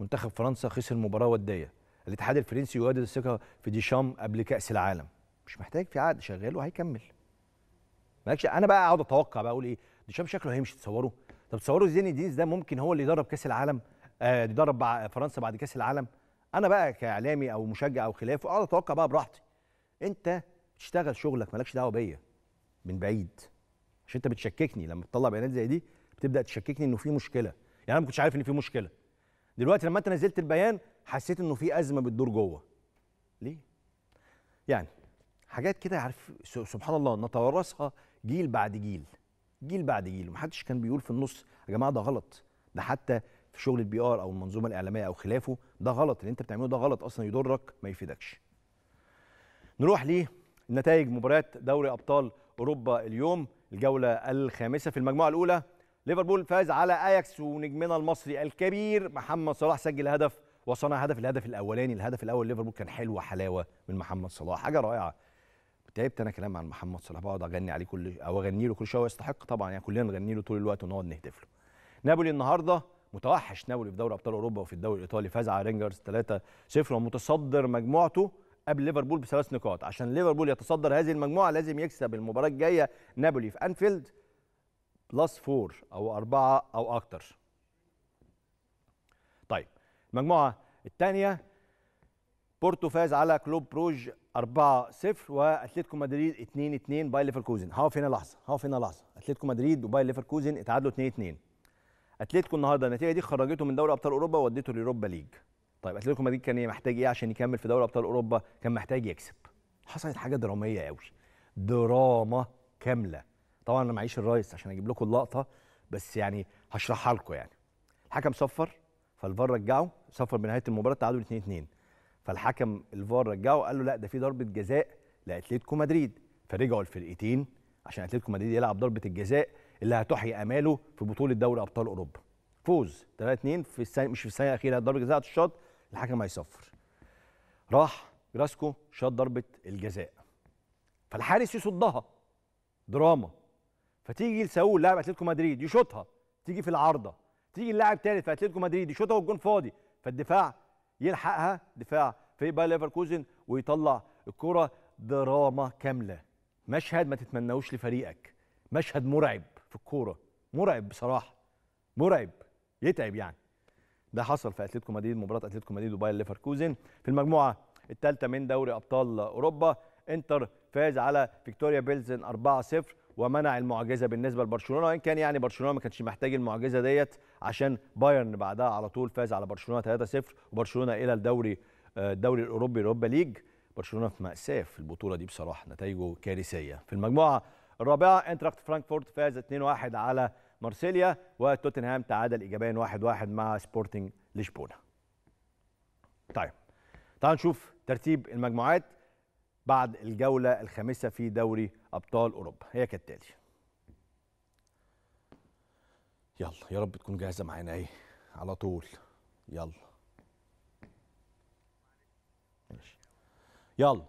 منتخب فرنسا خسر مباراه وديه الاتحاد الفرنسي يجدد الثقه في ديشام قبل كاس العالم مش محتاج في عقد شغال وهيكمل مالكش انا بقى اقعد اتوقع بقى اقول ايه ديشام شكله هيمشي تصوره طب تصوروا زين الدين ده ممكن هو اللي يدرب كاس العالم آه يدرب فرنسا بعد كاس العالم انا بقى كاعلامي او مشجع او خلافه اقعد اتوقع بقى براحتي انت بتشتغل شغلك مالكش دعوه بيا من بعيد عشان انت بتشككني لما بتطلع بيانات زي دي بتبدا تشككني انه في مشكله يعني انا ما كنتش عارف ان في مشكله دلوقتي لما انت نزلت البيان حسيت انه في ازمه بتدور جوه ليه يعني حاجات كده عارف سبحان الله نتوارثها جيل بعد جيل جيل بعد جيل ومحدش كان بيقول في النص يا جماعه ده غلط ده حتى في شغل البي ار او المنظومه الاعلاميه او خلافه ده غلط اللي انت بتعمله ده غلط اصلا يضرك ما يفيدكش نروح لنتائج مباريات دوري ابطال اوروبا اليوم الجوله الخامسه في المجموعه الاولى ليفربول فاز على اياكس ونجمنا المصري الكبير محمد صلاح سجل هدف وصنع هدف الهدف الاولاني الهدف الاول ليفربول كان حلو حلاوه من محمد صلاح حاجه رائعه تعبت انا كلام عن محمد صلاح بقعد اغني عليه كل او اغني له كل شويه ويستحق طبعا يعني كلنا نغني له طول الوقت ونقعد نهتف له نابولي النهارده متوحش نابولي في دوري ابطال اوروبا وفي الدوري الايطالي فاز على رينجرز 3-0 ومتصدر مجموعته قبل ليفربول بثلاث نقاط عشان ليفربول يتصدر هذه المجموعه لازم يكسب المباراه الجايه نابولي في انفيلد بلس 4 او 4 او اكتر طيب المجموعه الثانيه بورتو فاز على كلوب بروج 4-0 واتلتيكو مدريد 2-2 باي ليفركوزن هقف هنا لحظه هقف هنا لحظه اتلتيكو مدريد وباي ليفركوزن اتعادلوا 2-2 اتلتيكو النهارده النتيجه دي خرجته من دوري ابطال اوروبا وودته لليوروبا ليج طيب اتلتيكو مدريد كان إيه؟ محتاج ايه عشان يكمل في دوري ابطال اوروبا كان محتاج يكسب حصلت حاجه دراميه قوي دراما كامله طبعا انا معيش الرايس عشان اجيب لكم اللقطه بس يعني هشرحها لكم يعني الحكم صفر فالفار رجعه صفر بنهايه المباراه تعادل 2 2 فالحكم الفار رجعه قال له لا ده في ضربه جزاء لاتلتيكو مدريد فرجعوا الفرقتين عشان اتلتيكو مدريد يلعب ضربه الجزاء اللي هتحيي اماله في بطوله دوري ابطال اوروبا فوز 3-2 في السنة مش في الثانيه الاخيره ضربه جزاء الشوط الحكم هيصفر راح جراسكو شاط ضربه الجزاء فالحارس يصدها دراما فتيجي لساول لاعب اتلتيكو مدريد يشوطها تيجي في العارضه تيجي اللاعب الثالث في اتلتيكو مدريد يشوطها والجون فاضي فالدفاع يلحقها دفاع في بايرن ليفركوزن ويطلع الكره دراما كامله مشهد ما تتمنوش لفريقك مشهد مرعب في الكوره مرعب بصراحه مرعب يتعب يعني ده حصل في اتلتيكو مدريد مباراه اتلتيكو مدريد وباير ليفركوزن في المجموعه الثالثه من دوري ابطال اوروبا انتر فاز على فيكتوريا بيلزن 4-0 ومنع المعجزه بالنسبه لبرشلونه وان كان يعني برشلونه ما كانش محتاج المعجزه ديت عشان بايرن بعدها على طول فاز على برشلونه 3-0 وبرشلونه الى الدوري آه، الدوري الاوروبي اوروبا ليج برشلونه في ماساه في البطوله دي بصراحه نتائجه كارثيه في المجموعه الرابعه انتراخت فرانكفورت فاز 2-1 على مارسيليا وتوتنهام تعادل ايجابيا 1-1 مع سبورتنج لشبونه طيب تعالوا نشوف ترتيب المجموعات بعد الجولة الخامسة في دوري أبطال أوروبا هي كالتالي يلا يا رب تكون جاهزة معانا اهي على طول يلا ماشي يلا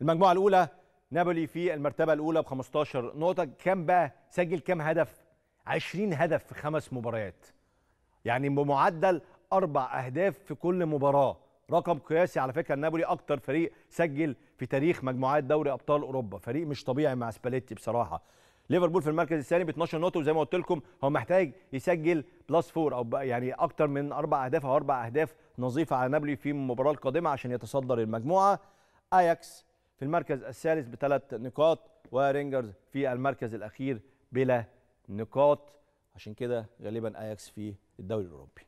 المجموعة الأولى نابولي في المرتبة الأولى ب 15 نقطة كام بقى سجل كام هدف 20 هدف في خمس مباريات يعني بمعدل أربع أهداف في كل مباراة رقم قياسي على فكره نابولي اكتر فريق سجل في تاريخ مجموعات دوري ابطال اوروبا فريق مش طبيعي مع سباليتي بصراحه ليفربول في المركز الثاني ب 12 نقطه وزي ما قلت لكم هو محتاج يسجل بلس فور او يعني اكتر من اربع اهداف او اربع اهداف نظيفه على نابولي في المباراه القادمه عشان يتصدر المجموعه اياكس في المركز الثالث بثلاث نقاط ورينجرز في المركز الاخير بلا نقاط عشان كده غالبا اياكس في الدوري الاوروبي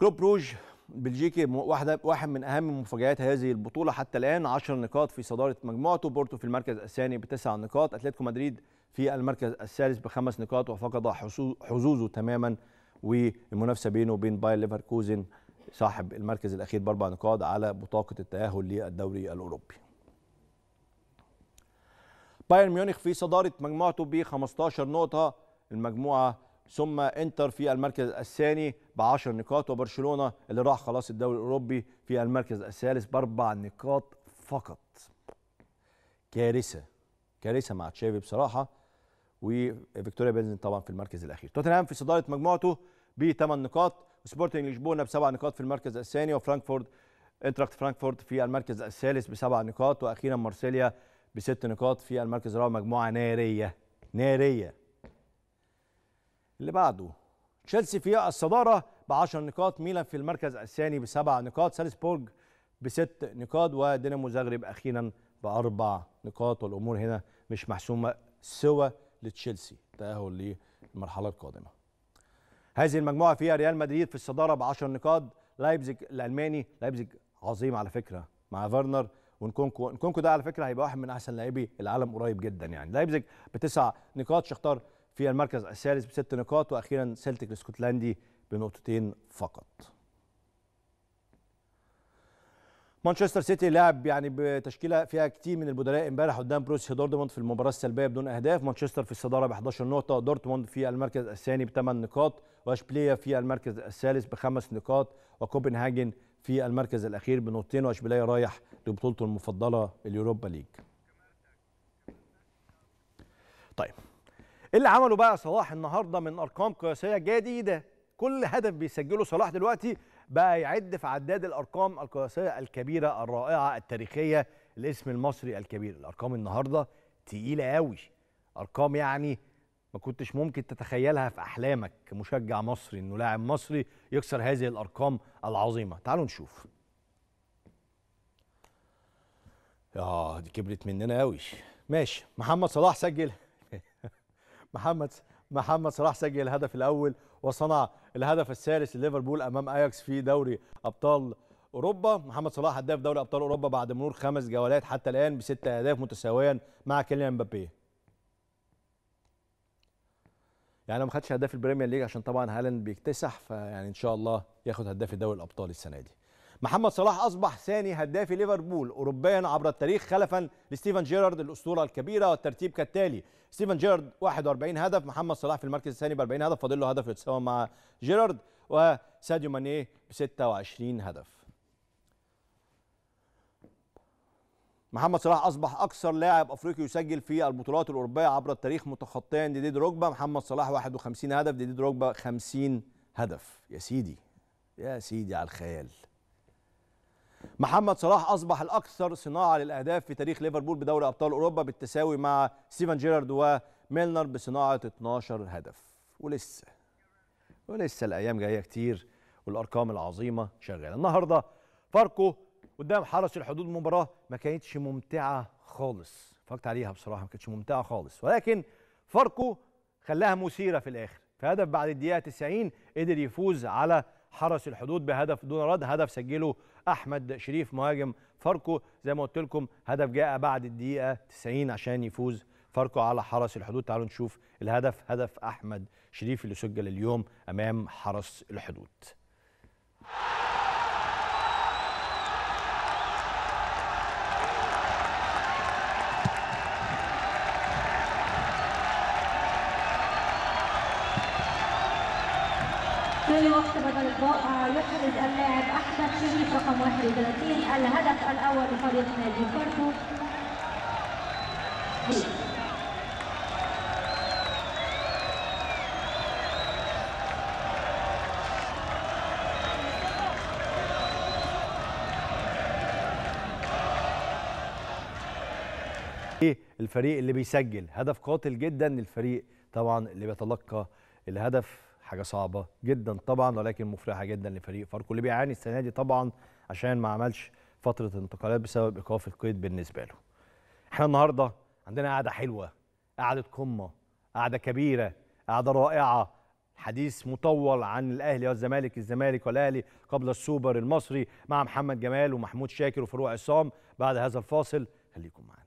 كلوب روج بلجيكي واحدة واحد من أهم مفاجآت هذه البطولة حتى الآن 10 نقاط في صدارة مجموعته بورتو في المركز الثاني بتسع نقاط أتلتيكو مدريد في المركز الثالث بخمس نقاط وفقد حظوظه تماما والمنافسة بينه وبين باير ليفركوزن صاحب المركز الأخير بأربع نقاط على بطاقة التأهل للدوري الأوروبي بايرن ميونخ في صدارة مجموعته ب 15 نقطة المجموعة ثم انتر في المركز الثاني ب 10 نقاط وبرشلونه اللي راح خلاص الدوري الاوروبي في المركز الثالث باربع نقاط فقط. كارثه كارثه مع تشافي بصراحه وفيكتوريا بيرنز طبعا في المركز الاخير. توتنهام في صداره مجموعته ب 8 نقاط سبورتنج لشبونه بسبع نقاط في المركز الثاني وفرانكفورت انتراكت فرانكفورت في المركز الثالث بسبع نقاط واخيرا مارسيليا بست نقاط في المركز الرابع مجموعه ناريه ناريه اللي بعده تشيلسي في الصداره ب 10 نقاط ميلان في المركز الثاني بسبع نقاط سالسبورج بست نقاط ودينامو زغرب اخيرا باربع نقاط والامور هنا مش محسومه سوى لتشيلسي تاهل للمرحله القادمه هذه المجموعه فيها ريال مدريد في الصداره ب 10 نقاط لايبزيج الالماني لايبزيج عظيم على فكره مع فيرنر ونكونكو نكونكو ده على فكره هيبقى واحد من احسن لاعبي العالم قريب جدا يعني لايبزيج بتسع نقاط شختار في المركز الثالث بست نقاط واخيرا سلتك الاسكتلندي بنقطتين فقط مانشستر سيتي لعب يعني بتشكيله فيها كتير من البدلاء امبارح قدام بروسيا دورتموند في المباراه السلبيه بدون اهداف مانشستر في الصداره ب 11 نقطه دورتموند في المركز الثاني بثمان نقاط واشبيليا في المركز الثالث بخمس نقاط وكوبنهاجن في المركز الاخير بنقطتين واشبيليا رايح لبطولته المفضله اليوروبا ليج طيب اللي عمله بقى صلاح النهارده من ارقام قياسيه جديده كل هدف بيسجله صلاح دلوقتي بقى يعد في عداد الارقام القياسيه الكبيره الرائعه التاريخيه الاسم المصري الكبير الارقام النهارده تقيله قوي ارقام يعني ما كنتش ممكن تتخيلها في احلامك كمشجع مصري انه لاعب مصري يكسر هذه الارقام العظيمه تعالوا نشوف اه دي كبرت مننا قوي ماشي محمد صلاح سجل محمد محمد صلاح سجل الهدف الاول وصنع الهدف الثالث لليفربول امام اياكس في دوري ابطال اوروبا محمد صلاح هداف دوري ابطال اوروبا بعد مرور خمس جولات حتى الان بست اهداف متساويا مع كيليان مبابي يعني ما خدش هداف البريمير ليج عشان طبعا هالاند بيكتسح فيعني ان شاء الله ياخد هداف دوري الابطال السنه دي محمد صلاح اصبح ثاني هداف ليفربول اوروبيا عبر التاريخ خلفا لستيفن جيرارد الاسطوره الكبيره والترتيب كالتالي ستيفن جيرارد 41 هدف محمد صلاح في المركز الثاني ب 40 هدف فاضل له هدف يتساوى مع جيرارد وساديو ماني ب 26 هدف محمد صلاح اصبح اكثر لاعب افريقي يسجل في البطولات الاوروبيه عبر التاريخ متخطيا ديديد ركبه محمد صلاح 51 هدف ديديد ركبه 50 هدف يا سيدي يا سيدي على الخيال محمد صلاح اصبح الاكثر صناعه للاهداف في تاريخ ليفربول بدوري ابطال اوروبا بالتساوي مع ستيفن جيرارد وميلنر بصناعه 12 هدف ولسه ولسه الايام جايه كتير والارقام العظيمه شغاله النهارده فاركو قدام حرس الحدود مباراه ما كانتش ممتعه خالص اتفرجت عليها بصراحه ما كانتش ممتعه خالص ولكن فاركو خلاها مثيره في الاخر في هدف بعد الدقيقه 90 قدر يفوز على حرس الحدود بهدف دون رد هدف سجله احمد شريف مهاجم فاركو زي ما قلت لكم هدف جاء بعد الدقيقه 90 عشان يفوز فاركو على حرس الحدود تعالوا نشوف الهدف هدف احمد شريف اللي سجل اليوم امام حرس الحدود ويحرز اللاعب أحمد شريف رقم 31 الهدف الأول لفريق نادي بورتو الفريق اللي بيسجل هدف قاتل جدا للفريق طبعا اللي بيتلقى الهدف حاجه صعبه جدا طبعا ولكن مفرحه جدا لفريق فاركو اللي بيعاني السنه دي طبعا عشان ما عملش فتره انتقالات بسبب ايقاف القيد بالنسبه له. احنا النهارده عندنا قعده حلوه، قعده قمه، قعده كبيره، قعده رائعه، حديث مطول عن الاهلي والزمالك، الزمالك والاهلي قبل السوبر المصري مع محمد جمال ومحمود شاكر وفاروق عصام بعد هذا الفاصل خليكم معانا.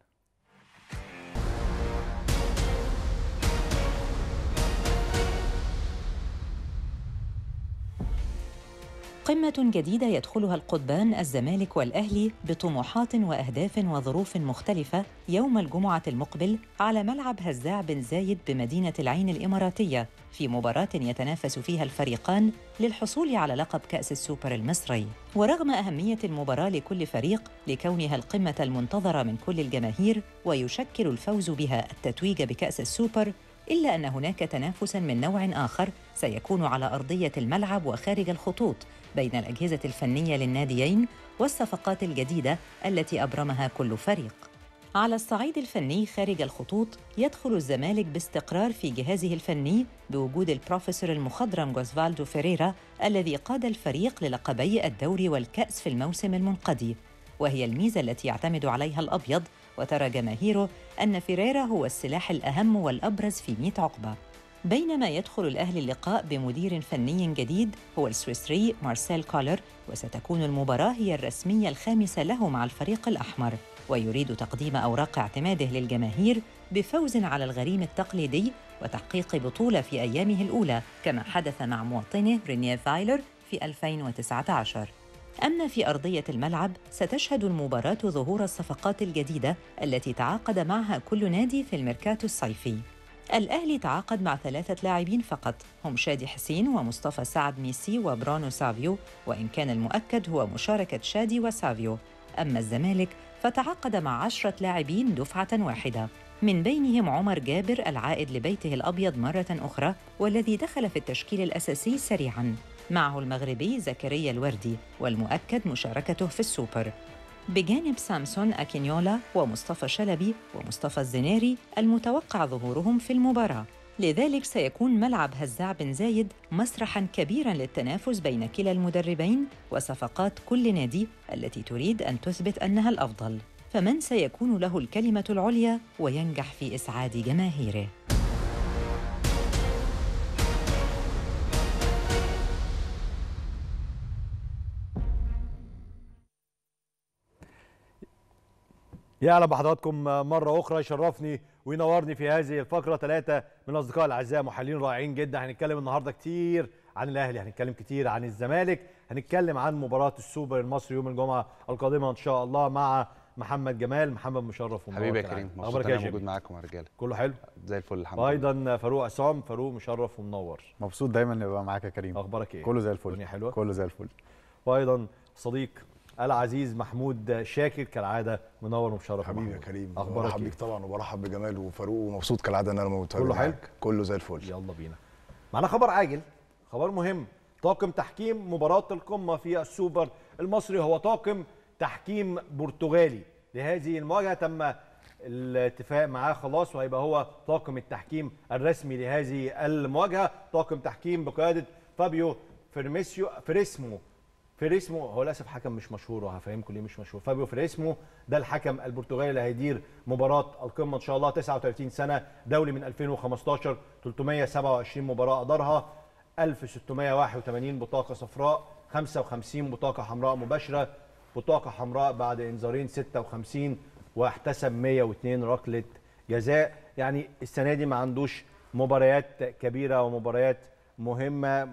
قمة جديدة يدخلها القضبان الزمالك والأهلي بطموحات وأهداف وظروف مختلفة يوم الجمعة المقبل على ملعب هزاع بن زايد بمدينة العين الإماراتية في مباراة يتنافس فيها الفريقان للحصول على لقب كأس السوبر المصري ورغم أهمية المباراة لكل فريق لكونها القمة المنتظرة من كل الجماهير ويشكل الفوز بها التتويج بكأس السوبر إلا أن هناك تنافسا من نوع آخر سيكون على أرضية الملعب وخارج الخطوط بين الأجهزة الفنية للناديين والصفقات الجديدة التي أبرمها كل فريق. على الصعيد الفني خارج الخطوط يدخل الزمالك باستقرار في جهازه الفني بوجود البروفيسور المخضرم جوزفالدو فيريرا الذي قاد الفريق للقبي الدوري والكأس في الموسم المنقضي وهي الميزة التي يعتمد عليها الأبيض وترى جماهيره أن فيريرا هو السلاح الأهم والأبرز في 100 عقبة بينما يدخل الأهلي اللقاء بمدير فني جديد هو السويسري مارسيل كولر وستكون المباراة هي الرسمية الخامسة له مع الفريق الأحمر ويريد تقديم أوراق اعتماده للجماهير بفوز على الغريم التقليدي وتحقيق بطولة في أيامه الأولى كما حدث مع مواطنه رينيه فايلر في 2019 أما في أرضية الملعب ستشهد المباراة ظهور الصفقات الجديدة التي تعاقد معها كل نادي في الميركاتو الصيفي الأهلي تعاقد مع ثلاثة لاعبين فقط هم شادي حسين ومصطفى سعد ميسي وبرانو سافيو وإن كان المؤكد هو مشاركة شادي وسافيو أما الزمالك فتعاقد مع عشرة لاعبين دفعة واحدة من بينهم عمر جابر العائد لبيته الأبيض مرة أخرى والذي دخل في التشكيل الأساسي سريعاً معه المغربي زكريا الوردي والمؤكد مشاركته في السوبر بجانب سامسون أكينيولا ومصطفى شلبي ومصطفى الزناري المتوقع ظهورهم في المباراة لذلك سيكون ملعب هزاع بن زايد مسرحا كبيرا للتنافس بين كلا المدربين وصفقات كل نادي التي تريد أن تثبت أنها الأفضل فمن سيكون له الكلمة العليا وينجح في إسعاد جماهيره يا اهلا بحضراتكم مره اخرى يشرفني وينورني في هذه الفقره ثلاثه من الاصدقاء الاعزاء محللين رائعين جدا هنتكلم النهارده كتير عن الاهلي هنتكلم كتير عن الزمالك هنتكلم عن مباراه السوبر المصري يوم الجمعه القادمه ان شاء الله مع محمد جمال محمد مشرف ومبارك حبيبي يا كريم مبسوط إيه انا موجود معاكم يا رجاله كله حلو زي الفل الحمد لله ايضا فاروق عصام فاروق مشرف ومنور مبسوط دايما نبقى معاك يا كريم اخبارك ايه كله زي الفل الدنيا حلوه كله زي الفل وايضا صديق العزيز محمود شاكر كالعاده منور ومشرف حبيبي يا كريم اخبارك إيه؟ بيك طبعا وبرحب بجمال وفاروق ومبسوط كالعاده ان انا موجود كله حلو كله زي الفل يلا بينا معانا خبر عاجل خبر مهم طاقم تحكيم مباراه القمه في السوبر المصري هو طاقم تحكيم برتغالي لهذه المواجهه تم الاتفاق معاه خلاص وهيبقى هو طاقم التحكيم الرسمي لهذه المواجهه طاقم تحكيم بقياده فابيو فيرميسيو فريسمو فريسمو هو للاسف حكم مش مشهور وهفهمكم ليه مش مشهور فابيو فريسمو ده الحكم البرتغالي اللي هيدير مباراه القمه ان شاء الله 39 سنه دولي من 2015 327 مباراه ادارها 1681 بطاقه صفراء 55 بطاقه حمراء مباشره بطاقه حمراء بعد انذارين 56 واحتسب 102 ركله جزاء يعني السنه دي ما عندوش مباريات كبيره ومباريات مهمه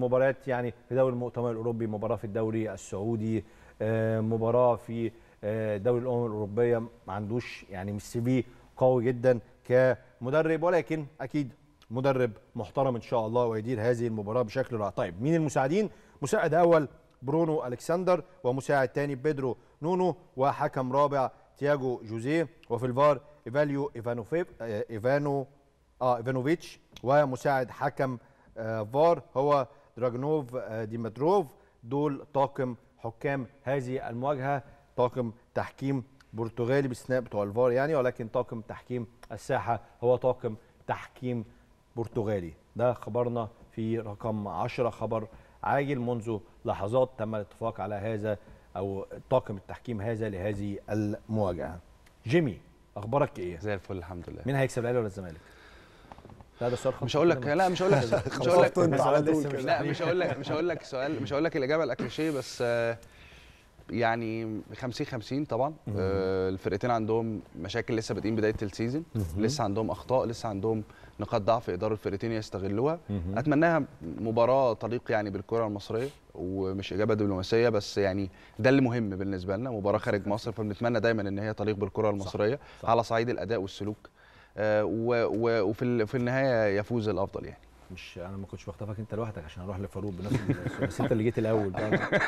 مباريات يعني في دوري المؤتمر الاوروبي مباراه في الدوري السعودي آه، مباراه في آه، دوري الامم الاوروبيه ما عندوش يعني مش سي في قوي جدا كمدرب ولكن اكيد مدرب محترم ان شاء الله ويدير هذه المباراه بشكل رائع طيب مين المساعدين مساعد اول برونو الكسندر ومساعد ثاني بيدرو نونو وحكم رابع تياجو جوزيه وفي الفار ايفاليو ايفانوفيف آه، ايفانو اه ايفانوفيتش ومساعد حكم آه، فار هو دراجنوف آه، ديمتروف دول طاقم حكام هذه المواجهه طاقم تحكيم برتغالي باستثناء بتوع الفار يعني ولكن طاقم تحكيم الساحه هو طاقم تحكيم برتغالي ده خبرنا في رقم 10 خبر عاجل منذ لحظات تم الاتفاق على هذا او طاقم التحكيم هذا لهذه المواجهه جيمي اخبارك ايه زي الفل الحمد لله مين هيكسب الاهلي ولا الزمالك لا ده سؤال مش هقول لك لا مش هقول لك مش هقول لك لا مش هقول لك مش هقول لك سؤال مش هقول لك الاجابه الاكليشيه بس آه، يعني 50 50 طبعا آه، الفرقتين عندهم مشاكل لسه بادئين بدايه السيزون لسه عندهم اخطاء لسه عندهم نقاط ضعف يقدروا الفرقتين يستغلوها اتمناها مباراه تليق يعني بالكره المصريه ومش اجابه دبلوماسيه بس يعني ده اللي مهم بالنسبه لنا مباراه خارج مصر فبنتمنى دايما ان هي تليق بالكره المصريه صح. صح. على صعيد الاداء والسلوك آه، وفي في النهايه يفوز الافضل يعني مش انا ما كنتش بخطفك انت لوحدك عشان اروح لفاروق بنفس بس انت اللي جيت الاول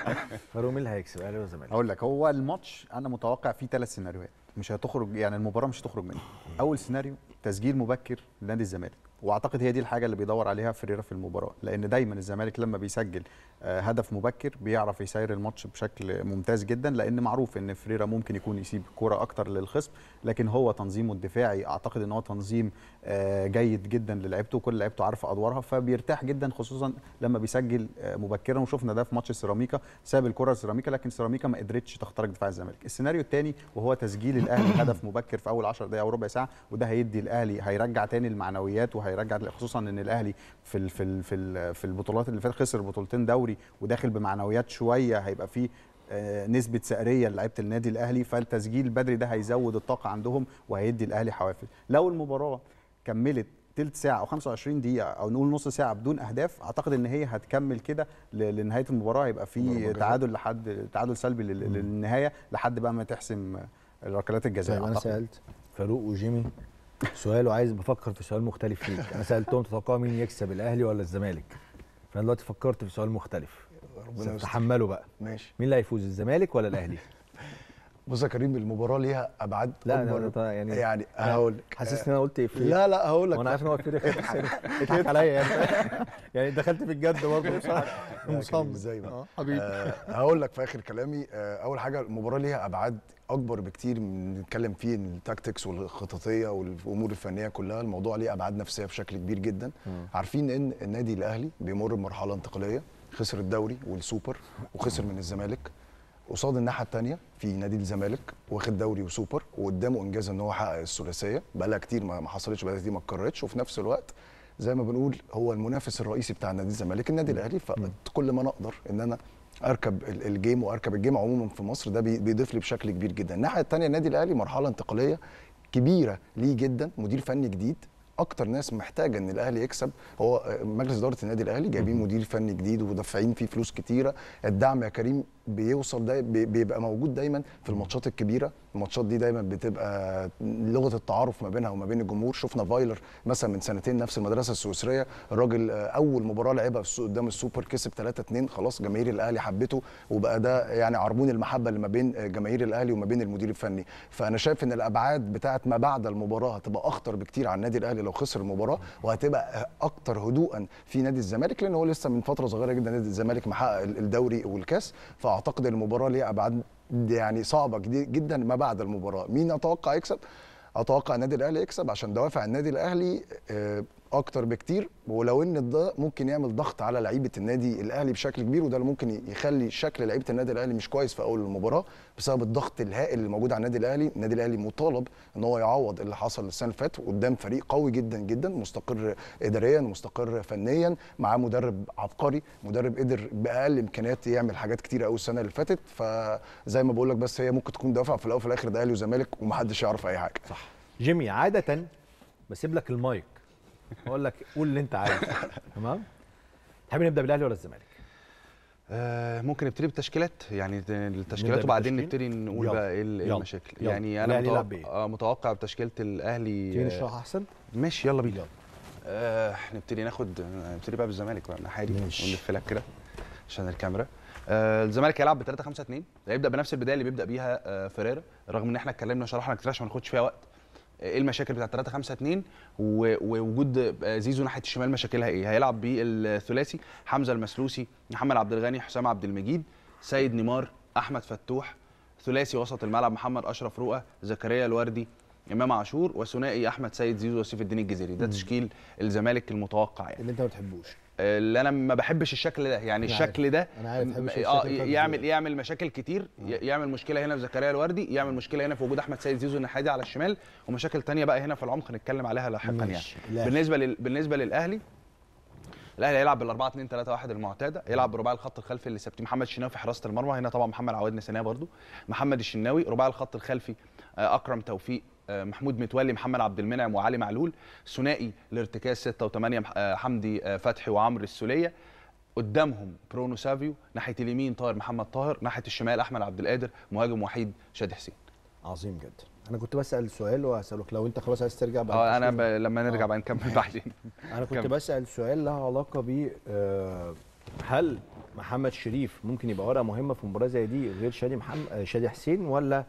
فاروق مين اللي هيكسب اهلي ولا الزمالك؟ لك هو الماتش انا متوقع فيه ثلاث سيناريوهات مش هتخرج يعني المباراه مش هتخرج منها اول سيناريو تسجيل مبكر لنادي الزمالك واعتقد هي دي الحاجه اللي بيدور عليها فريرا في المباراه لان دايما الزمالك لما بيسجل آه، هدف مبكر بيعرف يسير الماتش بشكل ممتاز جدا لان معروف ان فريرا ممكن يكون يسيب الكوره اكتر للخصم لكن هو تنظيمه الدفاعي اعتقد ان هو تنظيم آه، جيد جدا للعيبته وكل لعيبته عارفه ادوارها فبيرتاح جدا خصوصا لما بيسجل آه، مبكرا وشفنا ده في ماتش سيراميكا ساب الكره لسيراميكا لكن سيراميكا ما قدرتش تخترق دفاع الزمالك السيناريو الثاني وهو تسجيل الاهلي هدف مبكر في اول 10 دقائق او ربع ساعه وده هيدي الاهلي هيرجع تاني المعنويات وهيرجع خصوصا ان الاهلي في في في, في البطولات اللي فاتت خسر بطولتين دوري وداخل بمعنويات شويه هيبقى فيه آه، نسبه سعريه لعيبه النادي الاهلي فالتسجيل البدري ده هيزود الطاقه عندهم وهيدي الاهلي حوافز لو المباراه كملت تلت ساعه او 25 دقيقه او نقول نص ساعه بدون اهداف اعتقد ان هي هتكمل كده لنهايه المباراه هيبقى في تعادل لحد تعادل سلبي للنهايه لحد بقى ما تحسم ركلات الجزاء طيب انا سالت فاروق وجيمي سؤال وعايز بفكر في سؤال مختلف ليك انا سالتهم تتوقعوا مين يكسب الاهلي ولا الزمالك فانا دلوقتي فكرت في سؤال مختلف ربنا تحملوا بقى ماشي مين اللي هيفوز الزمالك ولا الاهلي بص يا كريم المباراه ليها ابعاد لا انا يعني يعني هقول لك حاسس ان انا قلت ايه لا لا هقول لك وانا عارف ان هو كده اضحك عليا يعني يعني دخلت في الجد برضه بصراحه مصمم زي ما آه، حبيبي آه، هقول لك في اخر كلامي آه، اول حاجه المباراه ليها ابعاد اكبر بكتير من نتكلم فيه التاكتكس والخططيه والامور الفنيه كلها الموضوع ليه ابعاد نفسيه بشكل كبير جدا عارفين ان النادي الاهلي بيمر بمرحله انتقاليه خسر الدوري والسوبر وخسر من الزمالك قصاد الناحيه الثانيه في نادي الزمالك واخد دوري وسوبر وقدامه انجاز ان هو حقق الثلاثيه بقى كتير ما حصلتش بقى كتير ما اتكررتش وفي نفس الوقت زي ما بنقول هو المنافس الرئيسي بتاع نادي الزمالك النادي الاهلي فكل ما نقدر ان انا اركب الجيم واركب الجيم عموما في مصر ده بيضيف لي بشكل كبير جدا الناحيه الثانيه النادي الاهلي مرحله انتقاليه كبيره ليه جدا مدير فني جديد اكتر ناس محتاجه ان الاهلي يكسب هو مجلس اداره النادي الاهلي جايبين مدير فني جديد ودافعين فيه فلوس كتيره الدعم يا كريم بيوصل ده بيبقى موجود دايما في الماتشات الكبيره الماتشات دي دايما بتبقى لغه التعارف ما بينها وما بين الجمهور شفنا فايلر مثلا من سنتين نفس المدرسه السويسريه الراجل آه، اول مباراه لعبها قدام السوبر كسب 3 2 خلاص جماهير الاهلي حبته وبقى ده يعني عربون المحبه اللي ما بين آه، جماهير الاهلي وما بين المدير الفني فانا شايف ان الابعاد بتاعه ما بعد المباراه هتبقى اخطر بكتير على النادي الاهلي لو خسر المباراه وهتبقى آه، اكتر هدوءا في نادي الزمالك لان هو لسه من فتره صغيره جدا نادي الزمالك محقق الدوري والكاس ف فاعتقد المباراه ليها ابعاد يعني صعبه جدا ما بعد المباراه مين اتوقع يكسب اتوقع النادي الاهلي يكسب عشان دوافع النادي الاهلي آه، اكتر بكتير ولو ان ده ممكن يعمل ضغط على لعيبه النادي الاهلي بشكل كبير وده اللي ممكن يخلي شكل لعيبه النادي الاهلي مش كويس في اول المباراه بسبب الضغط الهائل اللي موجود على النادي الاهلي النادي الاهلي مطالب ان هو يعوض اللي حصل السنه اللي فاتت قدام فريق قوي جدا جدا مستقر اداريا مستقر فنيا مع مدرب عبقري مدرب قدر باقل امكانيات يعمل حاجات كتير قوي السنه اللي فاتت فزي ما بقول لك بس هي ممكن تكون دافع في الاول وفي الاخر ده اهلي وزمالك ومحدش يعرف اي حاجه صح جيمي عاده بسيب لك المايك اقول لك قول اللي انت عايزه تمام تحب نبدا بالاهلي ولا الزمالك آه ممكن نبتدي بالتشكيلات يعني التشكيلات وبعدين نبتدي نقول يلا. بقى ايه, إيه المشاكل يلا. يعني انا متوقع, آه، متوقع بتشكيله الاهلي تيجي نشرحها احسن ماشي يلا بينا يلا. آه نبتدي ناخد نبتدي بقى بالزمالك بقى نحاري ونلف لك كده عشان الكاميرا آه الزمالك هيلعب ب 3 5 2 هيبدا بنفس البدايه اللي بيبدا بيها آه فيريرا رغم ان احنا اتكلمنا شرحنا كتير عشان ما ناخدش فيها وقت ايه المشاكل بتاعت 3 5 2 ووجود زيزو ناحيه الشمال مشاكلها ايه هيلعب بالثلاثي حمزه المسلوسي محمد عبد الغني حسام عبد المجيد سيد نيمار احمد فتوح ثلاثي وسط الملعب محمد اشرف رؤى زكريا الوردي امام عاشور وثنائي احمد سيد زيزو وسيف الدين الجزيري ده تشكيل الزمالك المتوقع يعني اللي انت ما بتحبوش اللي انا ما بحبش الشكل ده يعني الشكل ده أنا عارف. اه يعمل يعمل مشاكل كتير يعمل مشكله هنا في زكريا الوردي يعمل مشكله هنا في وجود احمد سيد زيزو النحادي على الشمال ومشاكل تانية بقى هنا في العمق نتكلم عليها لاحقا يعني لا. بالنسبه لل... بالنسبه للاهلي الاهلي هيلعب بال 4 2 3 1 المعتاده يلعب برباعي الخط الخلفي اللي سبتي محمد الشناوي في حراسه المرمى هنا طبعا محمد عواد نسانيه برده محمد الشناوي رباعي الخط الخلفي آه، اكرم توفيق محمود متولي محمد عبد المنعم وعلي معلول ثنائي لارتكاز 6 و8 آه، حمدي آه، فتحي وعمرو السوليه قدامهم برونو سافيو ناحيه اليمين طاهر محمد طاهر ناحيه الشمال احمد عبد القادر مهاجم وحيد شادي حسين عظيم جدا انا كنت بسال سؤال وهسالك لو انت خلاص عايز ترجع بقى اه انا ب... لما نرجع آه. بقى نكمل بعدين انا كنت بسال سؤال له علاقه ب هل محمد شريف ممكن يبقى ورقه مهمه في مباراه زي دي غير شادي محمد شادي حسين ولا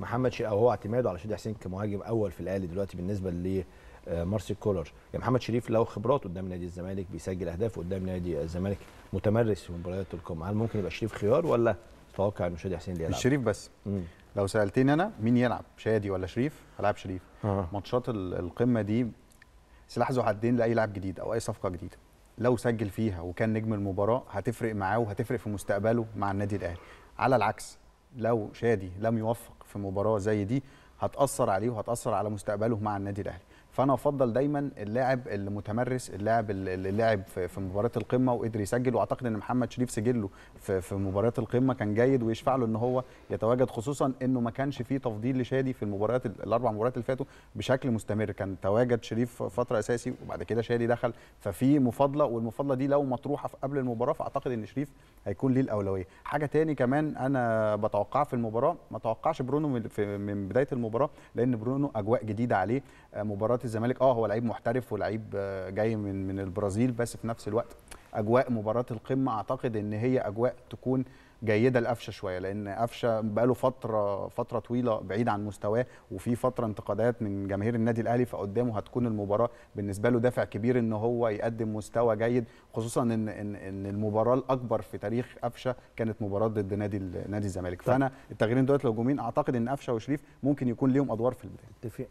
محمد شريف او هو اعتماده على شادي حسين كمهاجم اول في الاهلي دلوقتي بالنسبه ل آه، مارسي كولر يا يعني محمد شريف له خبرات قدام نادي الزمالك بيسجل اهداف قدام نادي الزمالك متمرس في مباريات القمه هل ممكن يبقى شريف خيار ولا تتوقع ان شادي حسين يلعب شريف بس مم. لو سالتني انا مين يلعب شادي ولا شريف هلعب شريف آه. ماتشات القمه دي سلاح ذو حدين لاي لاعب جديد او اي صفقه جديده لو سجل فيها وكان نجم المباراه هتفرق معاه وهتفرق في مستقبله مع النادي الاهلي على العكس لو شادي لم يوفق في مباراه زي دي هتاثر عليه وهتاثر على مستقبله مع النادي الاهلي فانا افضل دايما اللاعب المتمرس اللاعب اللي لعب في مباراه القمه وقدر يسجل واعتقد ان محمد شريف سجله في مباراه القمه كان جيد ويشفع له ان هو يتواجد خصوصا انه ما كانش فيه تفضيل لشادي في المباريات الاربع مباريات اللي فاتوا بشكل مستمر كان تواجد شريف فتره اساسي وبعد كده شادي دخل ففي مفاضله والمفاضله دي لو مطروحه في قبل المباراه فاعتقد ان شريف هيكون ليه الاولويه حاجه تاني كمان انا بتوقعها في المباراه ما توقعش برونو من بدايه المباراه لان برونو اجواء جديده عليه آه، مباراه الزمالك اه هو لعيب محترف ولعيب آه، جاي من من البرازيل بس في نفس الوقت اجواء مباراه القمه اعتقد ان هي اجواء تكون جيده لقفشه شويه لان قفشه بقاله فتره فتره طويله بعيد عن مستواه وفي فتره انتقادات من جماهير النادي الاهلي فقدامه هتكون المباراه بالنسبه له دافع كبير ان هو يقدم مستوى جيد خصوصا ان ان, إن المباراه الاكبر في تاريخ قفشه كانت مباراه ضد نادي نادي الزمالك طيب. فانا التغييرين دولت الهجومين اعتقد ان قفشه وشريف ممكن يكون ليهم ادوار في البدايه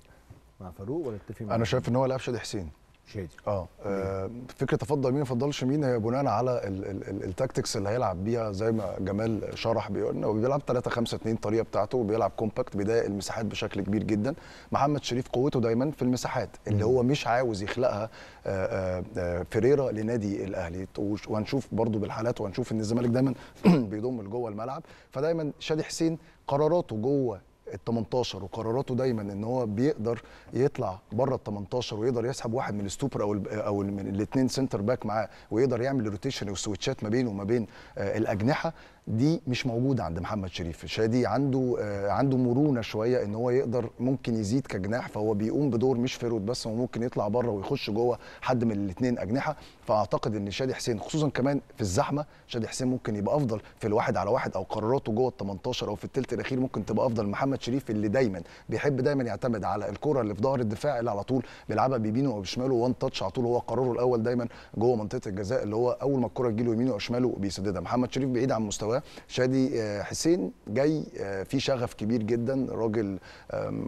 مع فاروق ولا معاه؟ انا شايف ان هو شادي حسين شادي اه, آه، فكره تفضل مين ما مين هي بناء على التاكتكس اللي هيلعب بيها زي ما جمال شرح بيقولنا وبيلعب 3 5 2 الطريقه بتاعته وبيلعب كومباكت بيضايق المساحات بشكل كبير جدا محمد شريف قوته دايما في المساحات اللي هو مش عاوز يخلقها آه، آه، فيريرا لنادي الاهلي وهنشوف برده بالحالات وهنشوف ان الزمالك دايما بيضم لجوه الملعب فدايما شادي حسين قراراته جوه ال 18 وقراراته دايما ان هو بيقدر يطلع بره ال 18 ويقدر يسحب واحد من الستوبر او آه، او من الاثنين سنتر باك معاه ويقدر يعمل روتيشن وسويتشات ما بينه وما بين آه، الاجنحه دي مش موجوده عند محمد شريف شادي عنده آه، عنده مرونه شويه ان هو يقدر ممكن يزيد كجناح فهو بيقوم بدور مش فيرود بس هو ممكن يطلع بره ويخش جوه حد من الاثنين اجنحه فاعتقد ان شادي حسين خصوصا كمان في الزحمه شادي حسين ممكن يبقى افضل في الواحد على واحد او قراراته جوه ال 18 او في الثلث الاخير ممكن تبقى افضل محمد شريف اللي دايما بيحب دايما يعتمد على الكره اللي في ظهر الدفاع اللي على طول بيلعبها بيمينه او بشماله وان تاتش على طول هو قراره الاول دايما جوه منطقه الجزاء اللي هو اول ما الكره تجيله يمينه او شماله بيسددها محمد شريف بعيد عن مستواه ده شادي آه، حسين جاي آه، في شغف كبير جدا راجل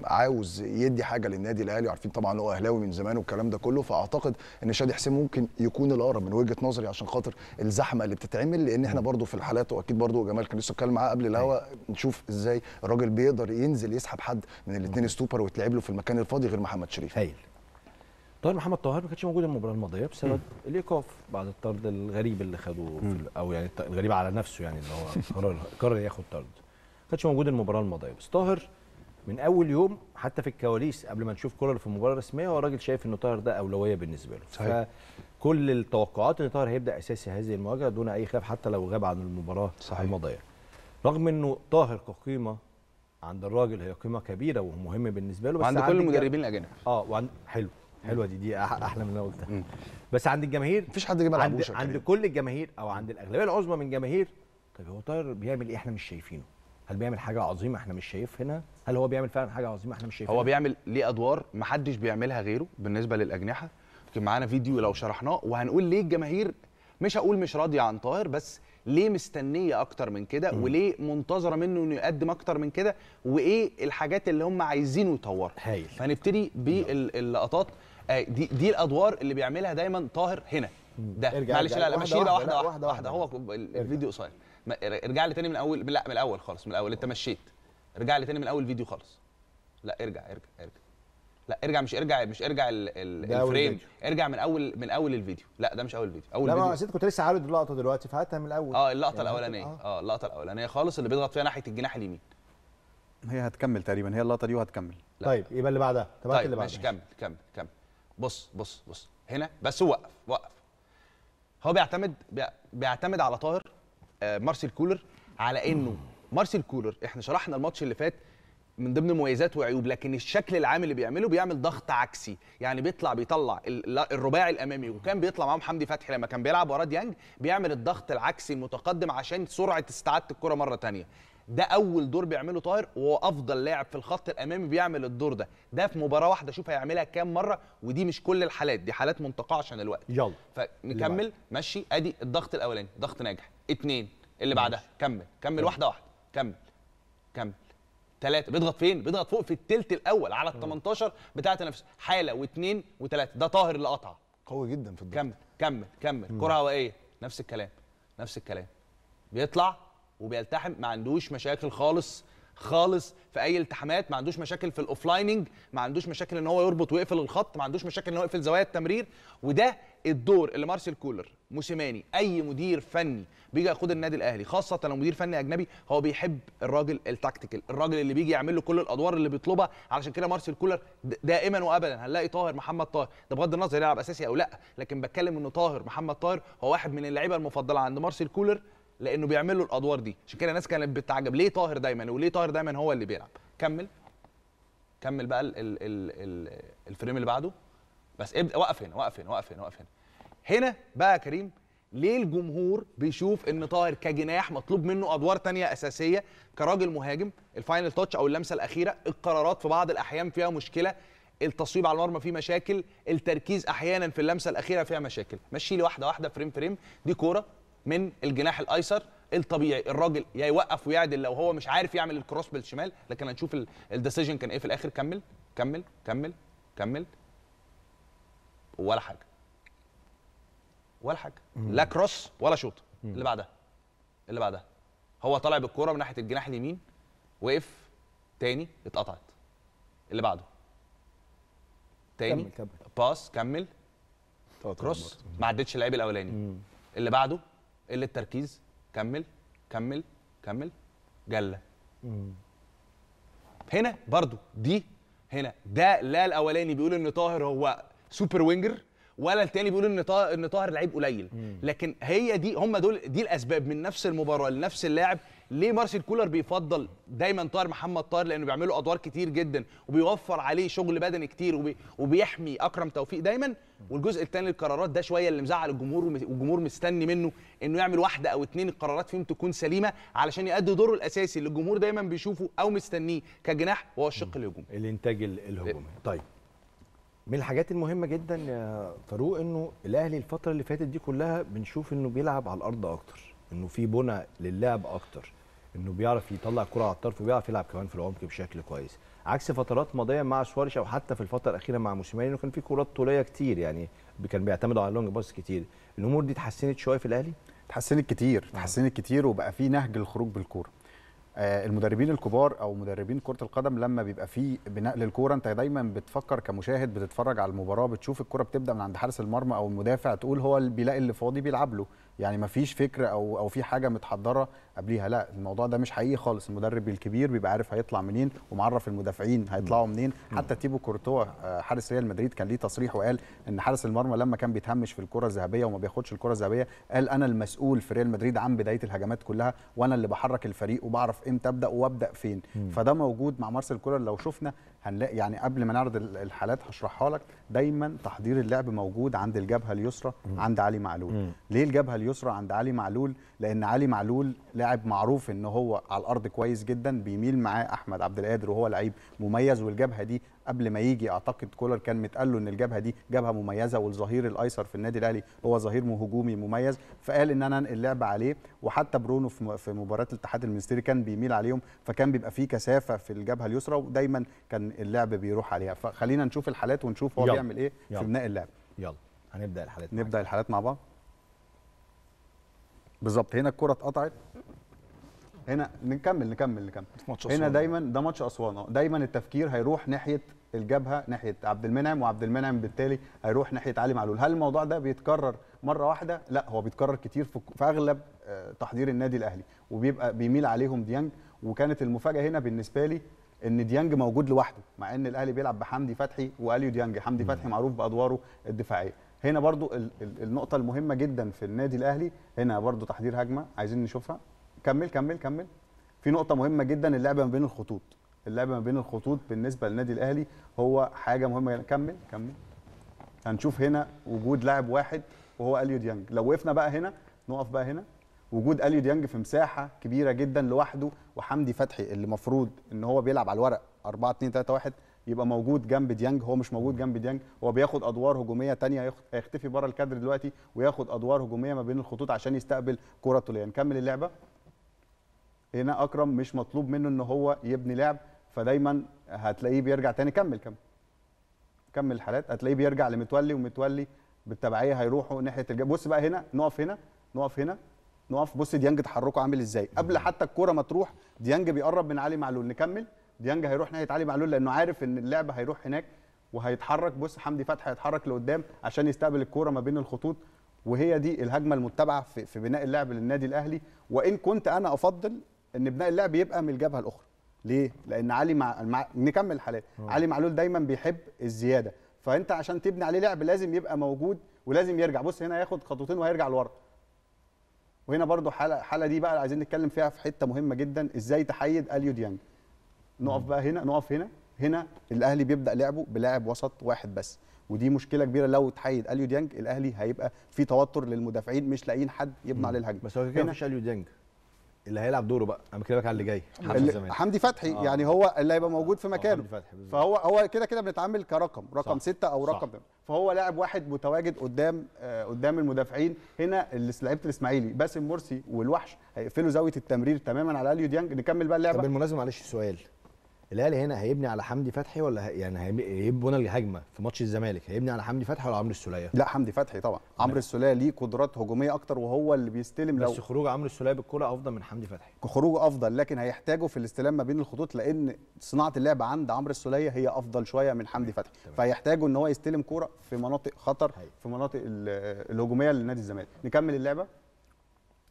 عاوز يدي حاجه للنادي الاهلي وعارفين طبعا هو اهلاوي من زمان والكلام ده كله فاعتقد ان شادي حسين ممكن يكون الاقرب من وجهه نظري عشان خاطر الزحمه اللي بتتعمل لان احنا برضو في الحالات واكيد برضو جمال كان لسه اتكلم معاه قبل الهواء نشوف ازاي الراجل بيقدر ينزل يسحب حد من الاثنين ستوبر ويتلعب له في المكان الفاضي غير محمد شريف هيل. طاهر محمد طاهر ما كانش موجود المباراه الماضيه بسبب الايقاف بعد الطرد الغريب اللي خدوه او يعني الغريب على نفسه يعني ان هو قرر قرر ياخد طرد ما كانش موجود المباراه الماضيه بس طاهر من اول يوم حتى في الكواليس قبل ما نشوف كولر في المباراه الرسميه هو الراجل شايف ان طاهر ده اولويه بالنسبه له صحيح. فكل التوقعات ان طاهر هيبدا اساسي هذه المواجهه دون اي خلاف حتى لو غاب عن المباراه صحيح. الماضيه رغم انه طاهر كقيمه عند الراجل هي قيمه كبيره ومهم بالنسبه له بس وعند كل المدربين الاجانب اه وعند حلو حلوه دي دي احلى من اللي انا قلتها بس عند الجماهير مفيش حد جاب عند, عند كل الجماهير او عند الاغلبيه العظمى من الجماهير طب هو طاهر بيعمل ايه احنا مش شايفينه هل بيعمل حاجه عظيمه احنا مش هنا؟ هل هو بيعمل فعلا حاجه عظيمه احنا مش شايفينها هو بيعمل ليه ادوار محدش بيعملها غيره بالنسبه للاجنحه كان معانا فيديو لو شرحناه وهنقول ليه الجماهير مش هقول مش راضيه عن طاهر بس ليه مستنيه اكتر من كده وليه منتظره منه انه يقدم اكتر من كده وايه الحاجات اللي هم عايزينه يطورها هنبتدي باللقطات آه، دي دي الادوار اللي بيعملها دايما طاهر هنا ده معلش لا لا ماشي بقى واحده واحده واحده, هو الفيديو قصير ارجع لي تاني من اول لا من الاول خالص من الاول انت مشيت ارجع لي تاني من اول فيديو خالص لا ارجع ارجع ارجع لا ارجع مش ارجع مش ارجع الـ الـ الفريم ارجع من اول من اول الفيديو لا ده مش اول فيديو اول لا فيديو. ما انا كنت لسه عارض اللقطه دلوقتي فهاتها من الاول اه اللقطه يعني الاولانيه اه, آه اللقطه الاولانيه خالص اللي بيضغط فيها ناحيه الجناح اليمين هي هتكمل تقريبا هي اللقطه دي وهتكمل لا. طيب يبقى اللي بعدها طب طيب اللي بعدها ماشي كمل كمل كمل بص بص بص هنا بس وقف وقف هو بيعتمد بيعتمد على طاهر آه، مارسيل كولر على انه مارسيل كولر احنا شرحنا الماتش اللي فات من ضمن مميزات وعيوب لكن الشكل العام اللي بيعمله بيعمل ضغط عكسي يعني بيطلع بيطلع الرباعي الامامي وكان بيطلع معاهم حمدي فتحي لما كان بيلعب ورا ديانج بيعمل الضغط العكسي المتقدم عشان سرعه استعاده الكره مره ثانيه ده اول دور بيعمله طاهر وهو افضل لاعب في الخط الامامي بيعمل الدور ده ده في مباراه واحده شوف هيعملها كام مره ودي مش كل الحالات دي حالات منتقاه عشان الوقت يلا فنكمل يلا. ماشي ادي الضغط الاولاني ضغط ناجح اتنين اللي ماشي. بعدها كمل كمل واحده واحده كمل كمل ثلاثة بيضغط فين؟ بيضغط فوق في الثلث الأول على ال 18 بتاعة نفسه، حالة واثنين وثلاثة ده طاهر اللي قطع قوي جدا في الضغط كمل كمل كمل كرة هوائية نفس الكلام نفس الكلام بيطلع وبيلتحم ما عندوش مشاكل خالص خالص في اي التحامات ما عندوش مشاكل في الاوفلايننج ما عندوش مشاكل ان هو يربط ويقفل الخط ما عندوش مشاكل ان هو يقفل زوايا التمرير وده الدور اللي مارسيل كولر موسيماني اي مدير فني بيجي يقود النادي الاهلي خاصه لو مدير فني اجنبي هو بيحب الراجل التكتيكال الراجل اللي بيجي يعمل له كل الادوار اللي بيطلبها علشان كده مارسيل كولر دائما وابدا هنلاقي طاهر محمد طاهر ده بغض النظر يلعب اساسي او لا لكن بتكلم ان طاهر محمد طاهر هو واحد من اللعيبه المفضله عند مارسيل كولر لانه بيعمل له الادوار دي عشان كده الناس كانت بتتعجب ليه طاهر دايما وليه طاهر دايما هو اللي بيلعب كمل كمل بقى الفريم اللي بعده بس ابدا وقف هنا وقف هنا وقف هنا وقف هنا هنا بقى يا كريم ليه الجمهور بيشوف ان طاهر كجناح مطلوب منه ادوار تانية اساسيه كراجل مهاجم الفاينل تاتش او اللمسه الاخيره القرارات في بعض الاحيان فيها مشكله التصويب على المرمى فيه مشاكل التركيز احيانا في اللمسه الاخيره فيها مشاكل مشي لي واحده واحده فريم فريم دي كوره من الجناح الايسر الطبيعي الراجل يا يوقف ويعدل لو هو مش عارف يعمل الكروس بالشمال لكن هنشوف الديسيجن كان ايه في الاخر كمل كمل كمل كمل ولا حاجه ولا حاجه لا كروس ولا شوط اللي بعدها اللي بعدها هو طالع بالكوره من ناحيه الجناح اليمين وقف تاني اتقطعت اللي بعده تاني كمل كمل. باس كمل كروس ما عدتش اللعيب الاولاني اللي بعده قله تركيز كمل كمل كمل جله هنا برضو دي هنا ده لا الاولاني بيقول ان طاهر هو سوبر وينجر ولا التاني بيقول ان طاهر ان طاهر لعيب قليل لكن هي دي هم دول دي الاسباب من نفس المباراه لنفس اللاعب ليه مارسيل كولر بيفضل دايما طاهر محمد طاهر لانه بيعمله ادوار كتير جدا وبيوفر عليه شغل بدني كتير وبيحمي اكرم توفيق دايما والجزء الثاني القرارات ده شويه اللي مزعل الجمهور والجمهور مستني منه انه يعمل واحده او اثنين القرارات فيهم تكون سليمه علشان يؤدي دوره الاساسي اللي الجمهور دايما بيشوفه او مستنيه كجناح وهو الشق الهجومي الانتاج الهجومي إيه. طيب من الحاجات المهمه جدا يا فاروق انه الاهلي الفتره اللي فاتت دي كلها بنشوف انه بيلعب على الارض اكتر انه في بنى للعب اكتر انه بيعرف يطلع كرة على الطرف وبيعرف يلعب كمان في العمق بشكل كويس عكس فترات ماضيه مع سواريش او حتى في الفتره الاخيره مع موسيماني انه كان في كرات طوليه كتير يعني كان بيعتمدوا على اللونج باص كتير الامور دي اتحسنت شويه في الاهلي اتحسنت كتير آه. اتحسنت كتير وبقى في نهج للخروج بالكوره آه، المدربين الكبار او مدربين كره القدم لما بيبقى في بنقل الكوره انت دايما بتفكر كمشاهد بتتفرج على المباراه بتشوف الكوره بتبدا من عند حارس المرمى او المدافع تقول هو اللي بيلاقي اللي فاضي بيلعب له يعني ما فيش فكر او او في حاجه متحضره قبليها لا الموضوع ده مش حقيقي خالص المدرب الكبير بيبقى عارف هيطلع منين ومعرف المدافعين هيطلعوا منين حتى تيبو كورتوا آه، حارس ريال مدريد كان ليه تصريح وقال ان حارس المرمى لما كان بيتهمش في الكره الذهبيه وما بياخدش الكره الذهبيه قال انا المسؤول في ريال مدريد عن بدايه الهجمات كلها وانا اللي بحرك الفريق وبعرف امتى ابدا وابدا فين فده موجود مع مارسيل كولر لو شفنا هنلاقي يعني قبل ما نعرض الحالات هشرحها لك دايما تحضير اللعب موجود عند الجبهه اليسرى عند علي معلول مم. ليه الجبهه اليسرى عند علي معلول لان علي معلول لاعب معروف ان هو على الارض كويس جدا بيميل معاه احمد عبد القادر وهو لعيب مميز والجبهه دي قبل ما يجي اعتقد كولر كان متقال له ان الجبهه دي جبهه مميزه والظهير الايسر في النادي الاهلي هو ظهير هجومي مميز فقال ان انا انقل اللعب عليه وحتى برونو في مباراه الاتحاد المنستيري كان بيميل عليهم فكان بيبقى فيه كثافه في الجبهه اليسرى ودايما كان اللعب بيروح عليها فخلينا نشوف الحالات ونشوف هو بيعمل ايه يلا. في بناء اللعب يلا هنبدا الحالات نبدا معك. الحالات مع بعض بالظبط هنا الكره اتقطعت هنا نكمل نكمل نكمل هنا دايما ده ماتش اسوان آه، دايما التفكير هيروح ناحيه الجبهه ناحيه عبد المنعم وعبد المنعم بالتالي هيروح ناحيه علي معلول هل الموضوع ده بيتكرر مره واحده لا هو بيتكرر كتير في اغلب آه، تحضير النادي الاهلي وبيبقى بيميل عليهم ديانج وكانت المفاجاه هنا بالنسبه لي ان ديانج موجود لوحده مع ان الاهلي بيلعب بحمدي فتحي واليو ديانج حمدي فتحي معروف بادواره الدفاعيه هنا برضو النقطه المهمه جدا في النادي الاهلي هنا برضو تحضير هجمه عايزين نشوفها كمل كمل كمل في نقطه مهمه جدا اللعبه ما بين الخطوط اللعبه ما بين الخطوط بالنسبه للنادي الاهلي هو حاجه مهمه جدا كمل كمل هنشوف هنا وجود لاعب واحد وهو اليو ديانج لو وقفنا بقى هنا نقف بقى هنا وجود اليو ديانج في مساحه كبيره جدا لوحده وحمدي فتحي اللي المفروض ان هو بيلعب على الورق 4 2 3 1 يبقى موجود جنب ديانج هو مش موجود جنب ديانج هو بياخد ادوار هجوميه ثانيه هيختفي بره الكادر دلوقتي وياخد ادوار هجوميه ما بين الخطوط عشان يستقبل كره طوليه نكمل اللعبه هنا اكرم مش مطلوب منه ان هو يبني لعب فدايما هتلاقيه بيرجع تاني كمل كمل كمل الحالات هتلاقيه بيرجع لمتولي ومتولي بالتبعيه هيروحوا ناحيه الجنب بص بقى هنا نقف هنا نقف هنا نقف بص ديانج تحركه عامل ازاي قبل حتى الكوره ما تروح ديانج بيقرب من علي معلول نكمل ديانج هيروح ناحيه علي معلول لانه عارف ان اللعب هيروح هناك وهيتحرك بص حمدي فتحي هيتحرك لقدام عشان يستقبل الكوره ما بين الخطوط وهي دي الهجمه المتبعه في, بناء اللعب للنادي الاهلي وان كنت انا افضل ان بناء اللعب يبقى من الجبهه الاخرى ليه لان علي مع, مع... نكمل الحالات علي معلول دايما بيحب الزياده فانت عشان تبني عليه لعب لازم يبقى موجود ولازم يرجع بص هنا ياخد خطوتين وهيرجع لورا وهنا برضو حاله حاله دي بقى عايزين نتكلم فيها في حته مهمه جدا ازاي تحيد اليو ديانج نقف بقى هنا نقف هنا هنا الاهلي بيبدا لعبه بلاعب وسط واحد بس ودي مشكله كبيره لو تحيد اليو ديانج الاهلي هيبقى في توتر للمدافعين مش لاقيين حد يبنى عليه الهجمه بس هو كده مفيش اليو ديانج اللي هيلعب دوره بقى انا بكلمك على اللي جاي حمدي, حمدي فتحي آه. يعني هو اللي هيبقى موجود في آه، مكانه حمدي فتحي فهو هو كده كده بنتعامل كرقم رقم صح. ستة او رقم صح. فهو لاعب واحد متواجد قدام آه قدام المدافعين هنا لعيبه الاسماعيلي باسم مرسي والوحش هيقفلوا زاويه التمرير تماما على اليو ديانج نكمل بقى اللعبه طب بالمناسبه معلش سؤال الاهلي هنا هيبني على حمدي فتحي ولا يعني هيبنى الهجمه في ماتش الزمالك هيبني على حمدي فتحي ولا عمرو السوليه؟ لا حمدي فتحي طبعا عمرو السوليه ليه قدرات هجوميه اكتر وهو اللي بيستلم لو بس خروج عمرو السوليه بالكره افضل من حمدي فتحي خروجه افضل لكن هيحتاجه في الاستلام ما بين الخطوط لان صناعه اللعب عند عمرو السوليه هي افضل شويه من حمدي فتحي فهيحتاجه ان هو يستلم كوره في مناطق خطر في مناطق الهجوميه لنادي الزمالك نكمل اللعبه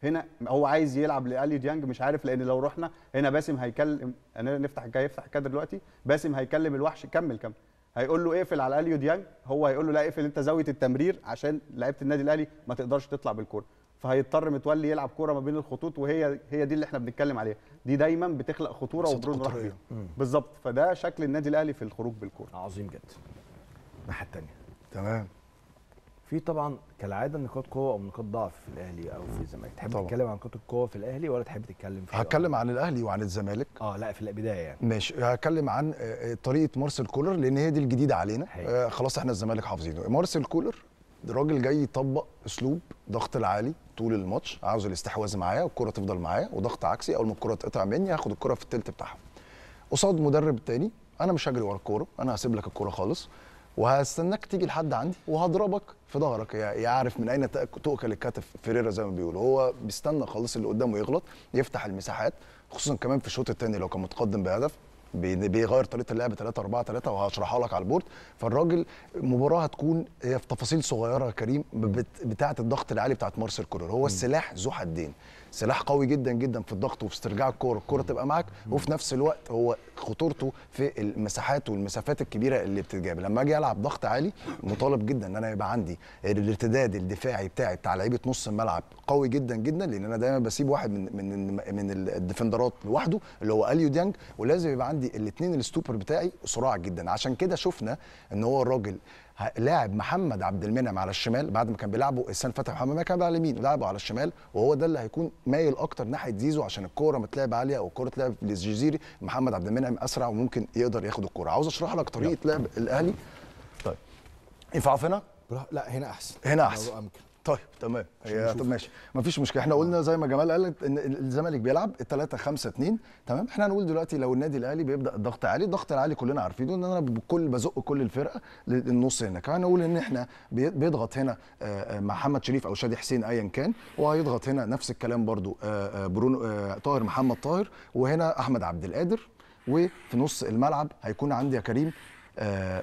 هنا هو عايز يلعب لالي ديانج مش عارف لان لو رحنا هنا باسم هيكلم انا نفتح يفتح الكادر دلوقتي باسم هيكلم الوحش كمل كمل هيقول له اقفل على اليو ديانج هو هيقول له لا اقفل انت زاويه التمرير عشان لعيبه النادي الاهلي ما تقدرش تطلع بالكوره فهيضطر متولي يلعب كوره ما بين الخطوط وهي هي دي اللي احنا بنتكلم عليها دي دايما بتخلق خطوره وبرون راح فيها بالظبط فده شكل النادي الاهلي في الخروج بالكوره عظيم جدا الناحيه الثانيه تمام في طبعا كالعاده نقاط قوه او نقاط ضعف في الاهلي او في الزمالك تحب طبعا. تتكلم عن نقاط القوه في الاهلي ولا تحب تتكلم في هتكلم عن الاهلي وعن الزمالك اه لا في البدايه يعني ماشي هتكلم عن آه، آه، طريقه مارسيل كولر لان هي دي الجديده علينا آه خلاص احنا الزمالك حافظينه مارسيل كولر راجل جاي يطبق اسلوب ضغط العالي طول الماتش عاوز الاستحواذ معايا والكره تفضل معايا وضغط عكسي اول ما الكره تقطع مني هاخد الكره في التلت بتاعها قصاد مدرب تاني انا مش هجري ورا الكوره انا هسيب لك الكوره خالص وهستناك تيجي لحد عندي وهضربك في ظهرك يعرف من اين تؤكل الكتف فيريرا زي ما بيقولوا هو بيستنى خالص اللي قدامه يغلط يفتح المساحات خصوصا كمان في الشوط الثاني لو كان متقدم بهدف بيغير طريقه اللعب 3 4 3 وهشرحها لك على البورد فالراجل المباراه هتكون هي في تفاصيل صغيره يا كريم بتاعه الضغط العالي بتاعه مارسيل كولر هو السلاح ذو حدين سلاح قوي جدا جدا في الضغط وفي استرجاع الكوره الكوره تبقى معاك وفي نفس الوقت هو خطورته في المساحات والمسافات الكبيره اللي بتتجاب لما اجي العب ضغط عالي مطالب جدا ان انا يبقى عندي الارتداد الدفاعي بتاعي بتاع لعيبه نص الملعب قوي جدا جدا لان انا دايما بسيب واحد من من من الديفندرات لوحده اللي هو اليو ديانج ولازم يبقى عندي الاثنين الستوبر بتاعي سرعه جدا عشان كده شفنا ان هو الراجل لاعب محمد عبد المنعم على الشمال بعد ما كان بيلعبه السنه فتح محمد ما كان بيلعب على اليمين لعبه على الشمال وهو ده اللي هيكون مايل اكتر ناحيه زيزو عشان الكوره متلعب عاليه او الكوره تلعب للجزيري محمد عبد المنعم اسرع وممكن يقدر ياخد الكوره عاوز اشرح لك طريقه لعب الاهلي طيب ينفع اقف هنا؟ لا هنا احسن هنا احسن طيب تمام هي طب ماشي مفيش مشكله احنا قلنا زي ما جمال قال ان الزمالك بيلعب 3 5 2 تمام احنا هنقول دلوقتي لو النادي الاهلي بيبدا الضغط عالي الضغط العالي كلنا عارفينه ان انا بكل بزق كل الفرقه للنص هنا كمان نقول ان احنا بيضغط هنا آه، آه، محمد شريف او شادي حسين ايا كان وهيضغط هنا نفس الكلام برضو آه، برونو طاهر محمد طاهر وهنا احمد عبد القادر وفي نص الملعب هيكون عندي يا كريم آه،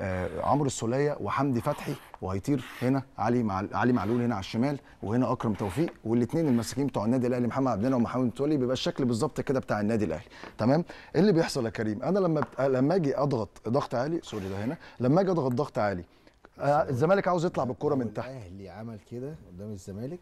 آه، عمرو السوليه وحمدي فتحي وهيطير هنا علي مع علي معلول هنا على الشمال وهنا اكرم توفيق والاثنين المساكين بتوع النادي الاهلي محمد عبد الله ومحمد متولي بيبقى الشكل بالظبط كده بتاع النادي الاهلي تمام ايه اللي بيحصل يا كريم انا لما آه، لما اجي اضغط ضغط عالي سوري ده هنا لما اجي اضغط ضغط عالي الزمالك عاوز يطلع بالكره من تحت الاهلي عمل كده قدام الزمالك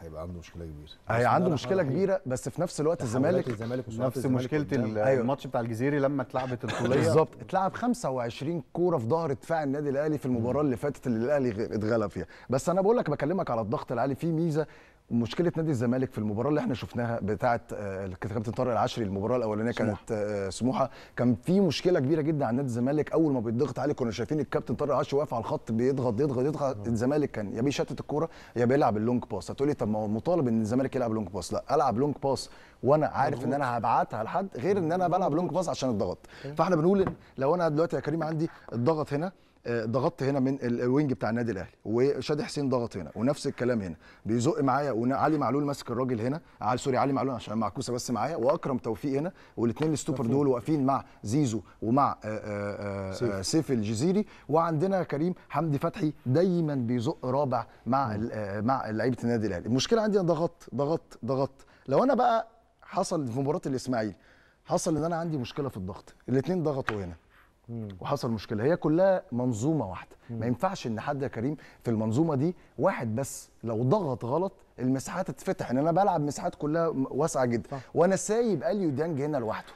هيبقى عنده مشكله كبيره هي عنده مشكله كبيره بس في نفس الوقت الزمالك نفس مشكله أيوة. الماتش بتاع الجزيري لما اتلعبت الطوليه بالظبط اتلعب 25 كوره في ظهر دفاع النادي الاهلي في المباراه اللي فاتت اللي الاهلي اتغلب فيها بس انا بقول لك بكلمك على الضغط العالي في ميزه مشكله نادي الزمالك في المباراه اللي احنا شفناها بتاعه آه، كابتن طارق العشري المباراه الاولانيه كانت آه، سموحه كان في مشكله كبيره جدا على نادي الزمالك اول ما بيتضغط عليه كنا شايفين الكابتن طارق العشري واقف على الخط بيضغط يضغط يضغط الزمالك كان يا بيشتت الكوره يا بيلعب اللونج باس هتقولي طب ما هو مطالب ان الزمالك يلعب لونج باس لا العب لونج باس وانا عارف ان انا هبعتها لحد غير ان انا بلعب لونج باس عشان الضغط فاحنا بنقول لو انا دلوقتي يا كريم عندي الضغط هنا ضغطت هنا من الوينج بتاع النادي الاهلي وشادي حسين ضغط هنا ونفس الكلام هنا بيزق معايا وعلي معلول ماسك الراجل هنا علي سوري علي معلول عشان معكوسه بس معايا واكرم توفيق هنا والاثنين الستوبر دول واقفين مع زيزو ومع آآ آه، آآ آه، آه، سيف الجزيري وعندنا كريم حمدي فتحي دايما بيزق رابع مع مع لعيبه النادي الاهلي المشكله عندي انا ضغطت ضغطت ضغطت لو انا بقى حصل في مباراه الاسماعيلي حصل ان انا عندي مشكله في الضغط الاثنين ضغطوا هنا وحصل مشكله هي كلها منظومه واحده ما ينفعش ان حد يا كريم في المنظومه دي واحد بس لو ضغط غلط المساحات تتفتح ان يعني انا بلعب مساحات كلها واسعه جدا صح. وانا سايب اليو ديانج هنا لوحده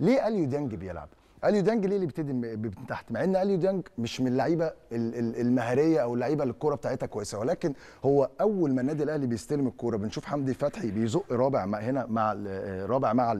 ليه اليو ديانج بيلعب اليو ديانج ليه اللي بيبتدي من تحت مع ان اليو ديانج مش من اللعيبه المهاريه او اللعيبه اللي الكوره بتاعتها كويسه ولكن هو اول ما النادي الاهلي بيستلم الكوره بنشوف حمدي فتحي بيزق رابع مع هنا مع آه، رابع مع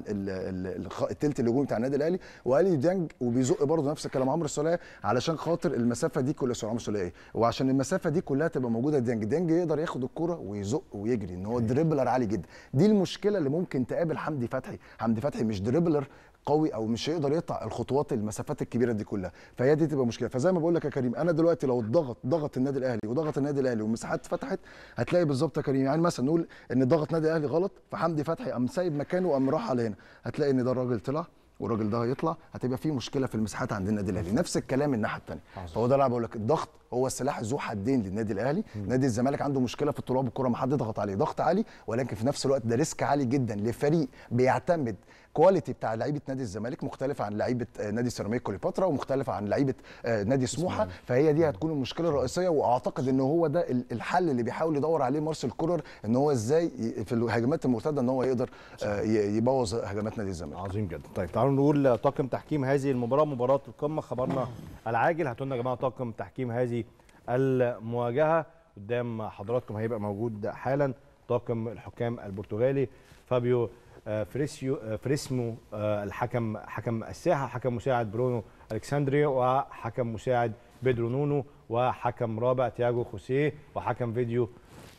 الثلث الهجومي بتاع النادي الاهلي واليو ديانج وبيزق برضه نفس الكلام عمرو السوليه علشان خاطر المسافه دي كلها سرعه سوليه وعشان المسافه دي كلها تبقى موجوده ديانج ديانج يقدر ياخد الكوره ويزق ويجري ان هو دريبلر عالي جدا دي المشكله اللي ممكن تقابل حمدي فتحي حمدي فتحي مش دريبلر قوي او مش هيقدر يقطع الخطوات المسافات الكبيره دي كلها فهي دي تبقى مشكله فزي ما بقول لك يا كريم انا دلوقتي لو ضغط ضغط النادي الاهلي وضغط النادي الاهلي والمساحات اتفتحت هتلاقي بالظبط يا كريم يعني مثلا نقول ان ضغط النادي الاهلي غلط فحمدي فتحي قام سايب مكانه وقام راح على هنا هتلاقي ان ده الراجل طلع والراجل ده هيطلع هتبقى في مشكله في المساحات عند النادي الاهلي نفس الكلام الناحيه الثانيه هو ده اللي بقول لك الضغط هو السلاح ذو حدين للنادي الاهلي نادي الزمالك عنده مشكله في الطلاب الكره ما حد يضغط عليه ضغط عالي ولكن في نفس الوقت ده ريسك عالي جدا لفريق بيعتمد الكواليتي بتاع لعيبه نادي الزمالك مختلف عن لعيبه آه، نادي سيراميكا كليوباترا ومختلفه عن لعيبه آه، نادي سموحه فهي دي هتكون المشكله الرئيسيه واعتقد ان هو ده الحل اللي بيحاول يدور عليه مارسيل كولر ان هو ازاي في الهجمات المرتده ان هو يقدر آه، يبوظ هجمات نادي الزمالك عظيم جدا طيب تعالوا نقول طاقم تحكيم هذه المباراه مباراه القمه خبرنا العاجل هاتوا لنا يا جماعه طاقم تحكيم هذه المواجهه قدام حضراتكم هيبقى موجود حالا طاقم الحكام البرتغالي فابيو آه، فريسيو آه، فريسمو آه، الحكم حكم الساحه حكم مساعد برونو الكسندري وحكم مساعد بيدرو نونو وحكم رابع تياجو خوسيه وحكم فيديو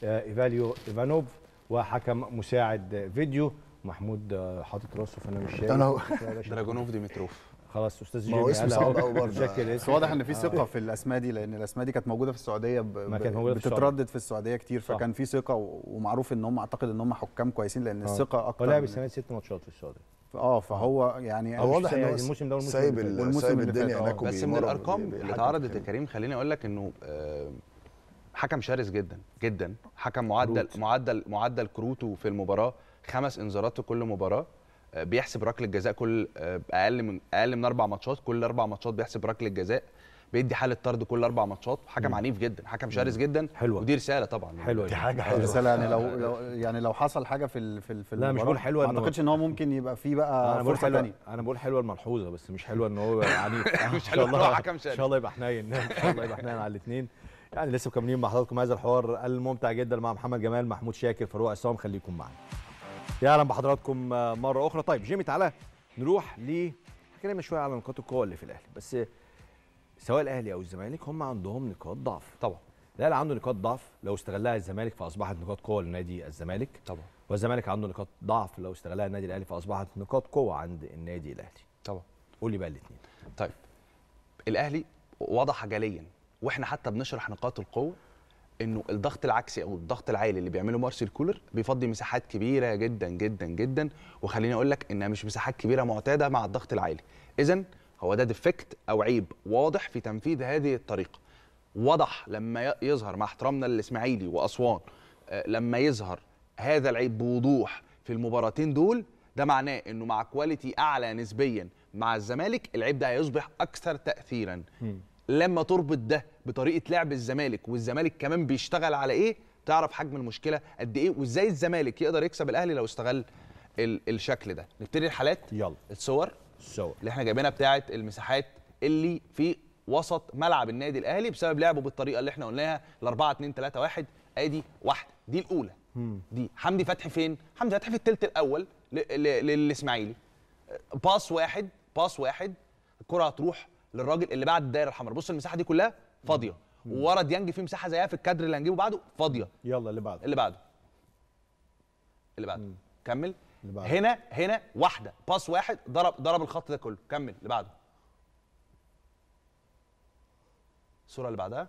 ايفاليو ايفانوف وحكم مساعد فيديو محمود حاطط راسه فانا مش شايف دراجونوف ديمتروف خلاص استاذ جيمي انا اهو شكل اسم واضح ان في آه. ثقه في الاسماء دي لان الاسماء دي كانت موجوده في السعوديه ب... ما كانت موجودة بتتردد في, في السعوديه كتير فكان في ثقه ومعروف ان هم اعتقد ان هم حكام كويسين لان آه. الثقه اكتر ولعب السنه دي ست ماتشات في السعوديه اه فهو يعني آه، واضح ان الموسم ده والموسم سايب الموسم الدنيا هناك بس من الارقام اللي اتعرضت يا كريم خليني اقول لك انه حكم شرس جدا جدا حكم معدل معدل معدل كروته في المباراه خمس انذارات في كل مباراه آه، بيحسب ركله جزاء كل آه، اقل من اقل من اربع ماتشات كل اربع ماتشات بيحسب ركله جزاء بيدي حاله طرد كل اربع ماتشات حكم عنيف جدا حكم شرس جدا حلوة. ودي رساله طبعا حلوه دي حاجه حلوه رساله يعني لو, لو يعني لو حصل حاجه في في في لا مش بقول حلوه ما اعتقدش ان هو ممكن يبقى فيه بقى أنا فرصه ثانيه انا بقول حلوه الملحوظه بس مش حلوه ان هو يبقى عنيف مش حلوه ان هو حكم شرس ان شاء الله يبقى حنين ان شاء الله يبقى حنين على الاثنين يعني لسه مكملين مع حضراتكم هذا الحوار الممتع جدا مع محمد جمال محمود شاكر فاروق عصام خليكم معانا يا اهلا بحضراتكم آه، مره اخرى طيب جيمي تعالى نروح ل حكينا شويه على نقاط القوه اللي في الاهلي بس سواء الاهلي او الزمالك هم عندهم نقاط ضعف طبعا الاهلي عنده نقاط ضعف لو استغلها الزمالك فاصبحت نقاط قوه لنادي الزمالك طبعا والزمالك عنده نقاط ضعف لو استغلها النادي الاهلي فاصبحت نقاط قوه عند النادي الاهلي طبعا قول لي بقى الاثنين طيب الاهلي واضحه جليا واحنا حتى بنشرح نقاط القوه انه الضغط العكسي او الضغط العالي اللي بيعمله مارسيل كولر بيفضي مساحات كبيره جدا جدا جدا وخليني اقول لك انها مش مساحات كبيره معتاده مع الضغط العالي اذا هو ده ديفكت او عيب واضح في تنفيذ هذه الطريقه وضح لما يظهر مع احترامنا للاسماعيلي واسوان آه، لما يظهر هذا العيب بوضوح في المباراتين دول ده معناه انه مع كواليتي اعلى نسبيا مع الزمالك العيب ده هيصبح اكثر تاثيرا لما تربط ده بطريقه لعب الزمالك والزمالك كمان بيشتغل على ايه تعرف حجم المشكله قد ايه وازاي الزمالك يقدر يكسب الاهلي لو استغل الشكل ده نبتدي الحالات يلا الصور الصور اللي احنا جايبينها بتاعه المساحات اللي في وسط ملعب النادي الاهلي بسبب لعبه بالطريقه اللي احنا قلناها ال 4 2 3 1 ادي واحده دي الاولى دي حمدي فتحي فين حمدي فتحي في الثلث الاول للاسماعيلي آه، باص واحد باص واحد الكره هتروح للراجل اللي بعد الدائره الحمراء بص المساحه دي كلها فاضيه وورا ديانج في مساحه زيها في الكادر اللي هنجيبه بعده فاضيه يلا اللي بعده اللي بعده اللي بعده كمل اللي بعده. هنا هنا واحده باس واحد ضرب ضرب الخط ده كله كمل اللي بعده الصوره اللي بعدها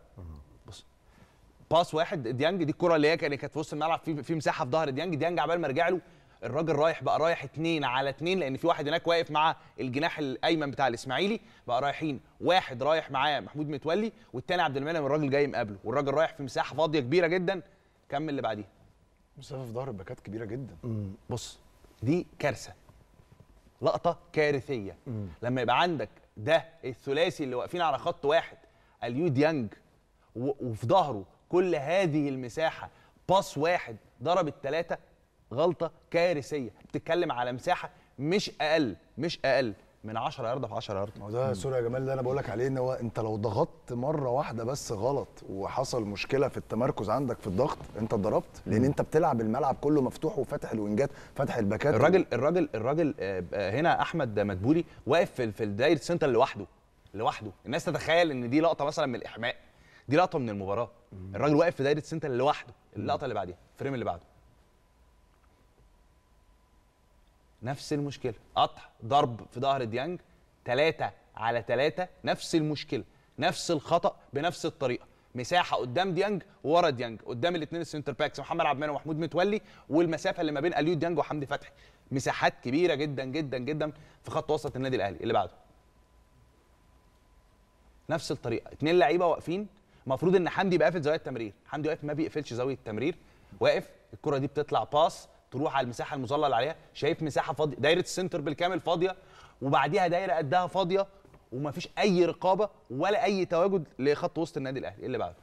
بص باس واحد ديانج دي الكره اللي هي كانت في وسط الملعب في في مساحه في ظهر ديانج ديانج عبال ما رجع له الراجل رايح بقى رايح اتنين على اتنين لان في واحد هناك واقف مع الجناح الايمن بتاع الاسماعيلي بقى رايحين واحد رايح معاه محمود متولي والتاني عبد المنعم الراجل جاي مقابله والراجل رايح في مساحه فاضيه كبيره جدا كمل اللي بعديها مسافه في ظهر الباكات كبيره جدا مم. بص دي كارثه لقطه كارثيه مم. لما يبقى عندك ده الثلاثي اللي واقفين على خط واحد اليو ديانج وفي ظهره كل هذه المساحه باص واحد ضرب الثلاثه غلطه كارثيه بتتكلم على مساحه مش اقل مش اقل من 10 يارده في 10 يارده ما هو ده سوري يا جمال ده انا بقول لك عليه ان هو انت لو ضغطت مره واحده بس غلط وحصل مشكله في التمركز عندك في الضغط انت اتضربت لان انت بتلعب الملعب كله مفتوح وفاتح الوينجات فاتح الباكات الراجل الراجل الراجل آه، آه، هنا احمد مدبولي واقف في الداير سنتر لوحده لوحده الناس تتخيل ان دي لقطه مثلا من الاحماء دي لقطه من المباراه الراجل واقف في دايره سنتر لوحده اللقطه اللي بعديها الفريم اللي بعده نفس المشكله قطع ضرب في ظهر ديانج ثلاثة على ثلاثة نفس المشكله نفس الخطا بنفس الطريقه مساحه قدام ديانج ورا ديانج قدام الاثنين السنتر باكس محمد عبد المنعم ومحمود متولي والمسافه اللي ما بين اليو ديانج وحمدي فتحي مساحات كبيره جدا جدا جدا في خط وسط النادي الاهلي اللي بعده نفس الطريقه اثنين لعيبه واقفين المفروض ان حمدي يبقى قافل زاويه التمرير حمدي واقف ما بيقفلش زاويه التمرير واقف الكره دي بتطلع باس تروح على المساحه المظلل عليها شايف مساحه فاضيه دايره السنتر بالكامل فاضيه وبعديها دايره قدها فاضيه وما فيش اي رقابه ولا اي تواجد لخط وسط النادي الاهلي إيه اللي بعده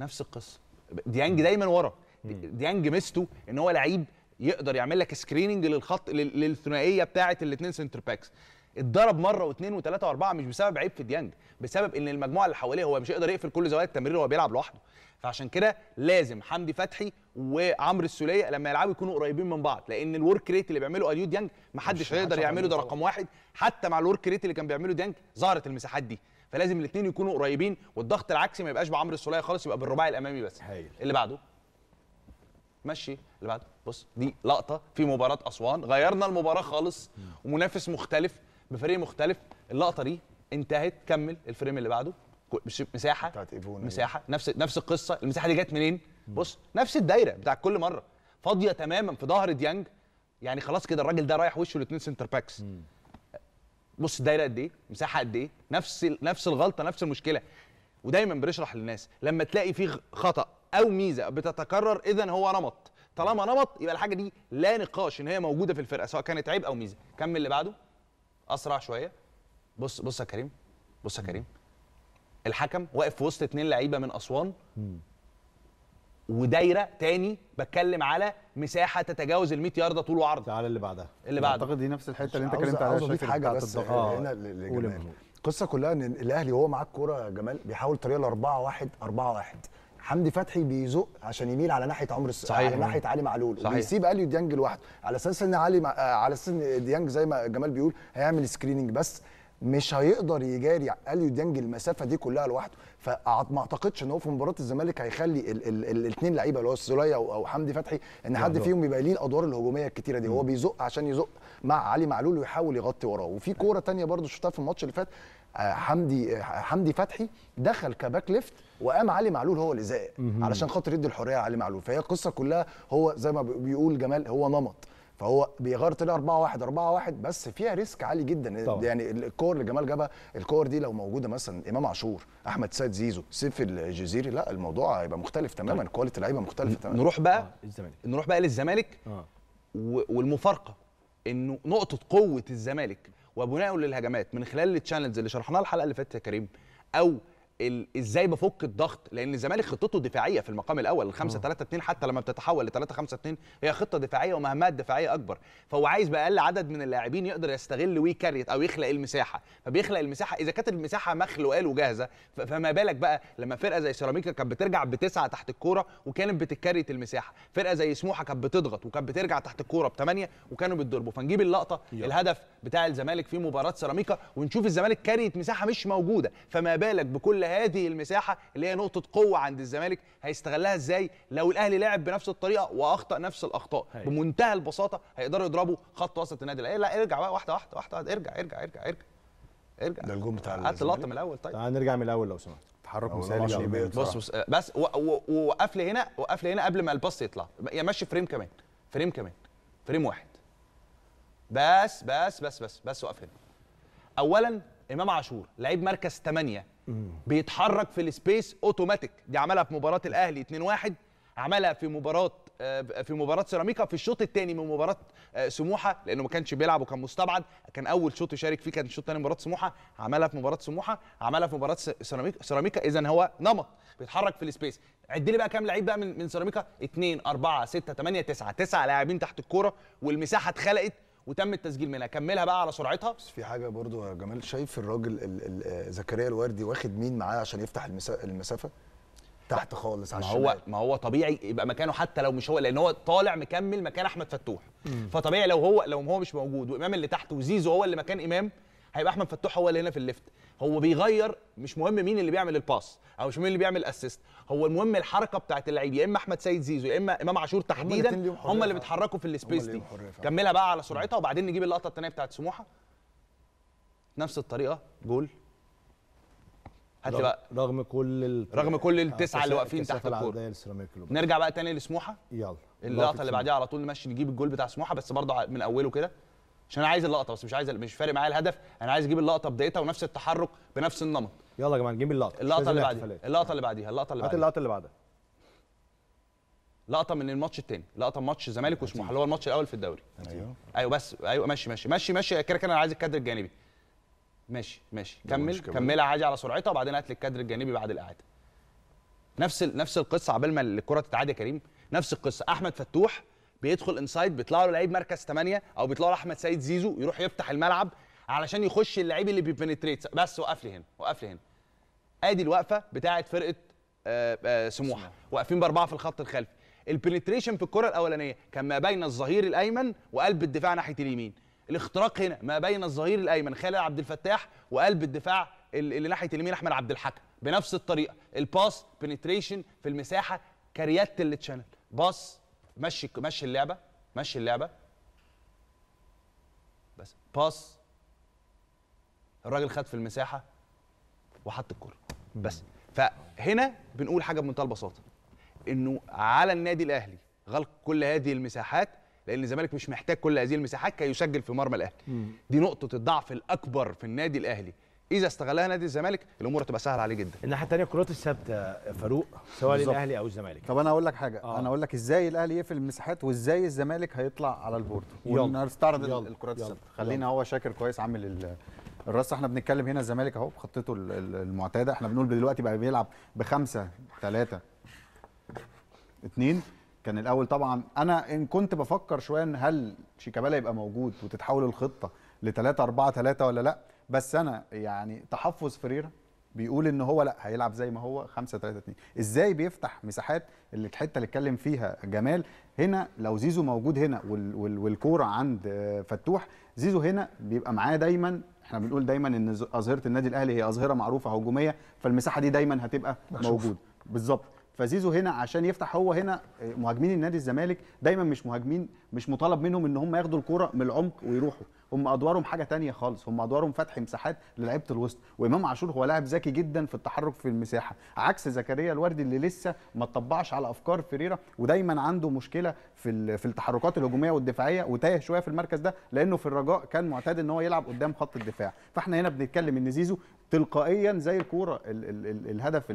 نفس القصه ديانج دايما ورا ديانج ميزته ان هو لعيب يقدر يعمل لك سكريننج للخط للثنائيه بتاعه الاثنين سنتر باكس اتضرب مره واثنين وثلاثه واربعه مش بسبب عيب في ديانج بسبب ان المجموعه اللي حواليه هو مش هيقدر يقفل كل زوايا التمرير وهو بيلعب لوحده فعشان كده لازم حمدي فتحي وعمرو السوليه لما يلعبوا يكونوا قريبين من بعض لان الورك ريت اللي بيعمله اليو ديانج محدش هيقدر يعمله ده رقم واحد حتى مع الورك ريت اللي كان بيعمله ديانج ظهرت المساحات دي فلازم الاثنين يكونوا قريبين والضغط العكسي ما يبقاش بعمرو السوليه خالص يبقى بالرباعي الامامي بس هيل. اللي بعده مشي اللي بعده بص دي لقطه في مباراه اسوان غيرنا المباراه خالص ومنافس مختلف بفريق مختلف اللقطه دي انتهت كمل الفريم اللي بعده مساحه بتاعت ايفون يعني. مساحه نفس نفس القصه المساحه دي جت منين بص نفس الدايره بتاع كل مره فاضيه تماما في ظهر ديانج يعني خلاص كده الراجل ده رايح وشه الاثنين سنتر باكس بص الدايره قد ايه مساحه قد ايه نفس نفس الغلطه نفس المشكله ودايما بنشرح للناس لما تلاقي فيه خطا او ميزه بتتكرر اذا هو نمط طالما نمط يبقى الحاجه دي لا نقاش ان هي موجوده في الفرقه سواء كانت عيب او ميزه كمل اللي بعده اسرع شويه بص بص يا كريم بص يا كريم الحكم واقف في وسط اتنين لعيبه من اسوان ودايره تاني بتكلم على مساحه تتجاوز ال 100 يارده طول وعرض تعالى اللي بعدها اللي بعدها اعتقد دي نفس الحته اللي انت اتكلمت عليها في حاجه بس هنا آه. القصه كلها ان الاهلي وهو معاه الكوره يا جمال بيحاول طريقه ل 4 1 4 1 حمدي فتحي بيزق عشان يميل على ناحيه عمر الس... صحيح على ناحيه علي معلول صحيح. وبيسيب اليو ديانج لوحده على اساس ان علي مع... آه، على اساس ان ديانج زي ما جمال بيقول هيعمل سكريننج بس مش هيقدر يجاري اليو ديانج المسافه دي كلها لوحده فما اعتقدش ان هو في مباراه الزمالك هيخلي الاثنين لعيبه اللي هو السوليه او حمدي فتحي ان حد فيهم يبقى ليه الادوار الهجوميه الكتيره دي هو بيزق عشان يزق مع علي معلول ويحاول يغطي وراه وفي كوره ثانيه برده شفتها في الماتش اللي فات آه، حمدي آه، حمدي فتحي دخل كباك ليفت وقام علي معلول هو اللي زاق علشان خاطر يدي الحريه لعلي معلول فهي القصه كلها هو زي ما بيقول جمال هو نمط فهو بيغير طلع 4 1 4 1 بس فيها ريسك عالي جدا طبعا. يعني الكور اللي جمال جابها الكور دي لو موجوده مثلا امام عاشور احمد سيد زيزو سيف الجزيري لا الموضوع هيبقى مختلف تماما كواليتي اللعيبه مختلفه تماما نروح بقى آه. الزمالك نروح بقى للزمالك آه. والمفارقه انه نقطه قوه الزمالك وبناء للهجمات من خلال التشانلز اللي شرحناها الحلقه اللي فاتت يا كريم او ازاي بفك الضغط لان الزمالك خطته دفاعيه في المقام الاول 5 3 2 حتى لما بتتحول ل 3 5 2 هي خطه دفاعيه ومهمات دفاعيه اكبر فهو عايز باقل عدد من اللاعبين يقدر يستغل ويكريت او يخلق المساحه فبيخلق المساحه اذا كانت المساحه مخلوقه له جاهزه فما بالك بقى لما فرقه زي سيراميكا كانت بترجع بتسعه تحت الكوره وكانت بتكريت المساحه فرقه زي سموحه كانت بتضغط وكانت بترجع تحت الكوره بثمانيه وكانوا بيتضربوا فنجيب اللقطه يب. الهدف بتاع الزمالك في مباراه سيراميكا ونشوف الزمالك كريت مساحه مش موجوده فما بالك بكل كل هذه المساحه اللي هي نقطه قوه عند الزمالك هيستغلها ازاي لو الاهلي لعب بنفس الطريقه واخطا نفس الاخطاء هي. بمنتهى البساطه هيقدروا يضربوا خط وسط النادي الاهلي لا ارجع بقى واحده واحده واحده, واحدة ارجع ارجع ارجع ارجع ارجع ده الجون بتاع هات اللقطه من الاول طيب تعال نرجع من الاول لو سمحت تحرك مثالي بص بص بس وقف لي هنا وقف لي هنا قبل ما الباص يطلع يا ماشي فريم كمان فريم كمان فريم واحد بس بس بس بس بس وقف هنا اولا امام عاشور لعيب مركز 8 بيتحرك في السبيس اوتوماتيك دي عملها في مباراه الاهلي 2-1 عملها في مباراه آه، في مباراه سيراميكا في الشوط الثاني من مباراه آه، سموحه لانه ما كانش بيلعب وكان مستبعد كان اول شوط يشارك فيه كان الشوط الثاني مباراه سموحه عملها في مباراه سموحه عملها في مباراه سيراميكا سيراميكا اذا هو نمط بيتحرك في السبيس عد لي بقى كام لعيب بقى من من سيراميكا 2 4 6 8 9 9 لاعبين تحت الكوره والمساحه اتخلقت وتم التسجيل منها كملها بقى على سرعتها بس في حاجه برضو يا جمال شايف الراجل زكريا الوردي واخد مين معاه عشان يفتح المسافه تحت خالص ما هو ما هو طبيعي يبقى مكانه حتى لو مش هو لان هو طالع مكمل مكان احمد فتوح مم. فطبيعي لو هو لو هو مش موجود وامام اللي تحت وزيزو هو اللي مكان امام هيبقى احمد فتوح هو اللي هنا في الليفت هو بيغير مش مهم مين اللي بيعمل الباس او مش مهم اللي بيعمل اسيست هو المهم الحركه بتاعت اللعيب يا اما احمد سيد زيزو يا اما امام عاشور تحديدا هم اللي بيتحركوا في السبيس دي كملها بقى على سرعتها وبعدين نجيب اللقطه الثانيه بتاعت سموحه نفس الطريقه جول هات بقى رغم كل ال... رغم كل آه، التسعه اللي واقفين تحت الكوره نرجع بقى تاني لسموحه يلا اللقطه اللي بعديها على طول نمشي نجيب الجول بتاع سموحه بس برضه من اوله كده عشان انا عايز اللقطه بس مش عايز مش فارق معايا الهدف انا عايز اجيب اللقطه بدايتها ونفس التحرك بنفس النمط يلا يا جماعه نجيب اللقطه اللقطه اللي بعديها اللقطه اللي بعديها اللقطه اللي بعديها اللقطه اللي بعدها لقطه من الماتش الثاني لقطه ماتش الزمالك وسموحه اللي هو الماتش الاول في الدوري ايوه ايوه بس ايوه ماشي ماشي ماشي ماشي كده كده انا عايز الكادر الجانبي ماشي ماشي كمل كملها عادي على سرعتها وبعدين هات لي الكادر الجانبي بعد الاعاده نفس نفس القصه قبل ما الكره تتعاد يا كريم نفس القصه احمد فتوح بيدخل انسايد بيطلع له لعيب مركز 8 او بيطلع له احمد سيد زيزو يروح يفتح الملعب علشان يخش اللعيب اللي بيبنتريت بس وقف لي هنا وقف لي هنا ادي الوقفه بتاعه فرقه آآ آه، آآ آه، سموحه واقفين باربعه في الخط الخلفي البنتريشن في الكره الاولانيه كان ما بين الظهير الايمن وقلب الدفاع ناحيه اليمين الاختراق هنا ما بين الظهير الايمن خالد عبد الفتاح وقلب الدفاع اللي ناحيه اليمين احمد عبد الحكم بنفس الطريقه الباس بنتريشن في المساحه اللي تشانل باص مشي مشي اللعبه مشي اللعبه بس باس الراجل خد في المساحه وحط الكره بس فهنا بنقول حاجه بمنتهى البساطه انه على النادي الاهلي غلق كل هذه المساحات لان الزمالك مش محتاج كل هذه المساحات كي يسجل في مرمى الاهلي دي نقطه الضعف الاكبر في النادي الاهلي اذا استغلها نادي الزمالك الامور هتبقى سهله عليه جدا الناحيه الثانيه الكرات الثابته فاروق سواء للاهلي او الزمالك طب انا اقول لك حاجه آه. انا اقول لك ازاي الاهلي يقفل المساحات وازاي الزمالك هيطلع على البورد ونستعرض الكرات الثابته خلينا هو شاكر كويس عامل الراس احنا بنتكلم هنا الزمالك اهو بخطته المعتاده احنا بنقول دلوقتي بقى بيلعب بخمسه ثلاثه اثنين كان الاول طبعا انا ان كنت بفكر شويه ان هل شيكابالا يبقى موجود وتتحول الخطه ل 3 4 3 ولا لا بس انا يعني تحفظ فريرة بيقول ان هو لا هيلعب زي ما هو 5 3 2 ازاي بيفتح مساحات اللي الحته اللي اتكلم فيها جمال هنا لو زيزو موجود هنا والكوره عند فتوح زيزو هنا بيبقى معاه دايما احنا بنقول دايما ان اظهره النادي الاهلي هي اظهره معروفه هجوميه فالمساحه دي دايما هتبقى موجوده بالظبط فزيزو هنا عشان يفتح هو هنا مهاجمين النادي الزمالك دايما مش مهاجمين مش مطالب منهم ان هم ياخدوا الكوره من العمق ويروحوا هم ادوارهم حاجه تانية خالص هم ادوارهم فتح مساحات للعيبه الوسط وامام عاشور هو لاعب ذكي جدا في التحرك في المساحه عكس زكريا الوردي اللي لسه ما طبعش على افكار فيريرا ودايما عنده مشكله في في التحركات الهجوميه والدفاعيه وتايه شويه في المركز ده لانه في الرجاء كان معتاد ان هو يلعب قدام خط الدفاع فاحنا هنا بنتكلم ان زيزو تلقائيا زي الكوره ال ال ال الهدف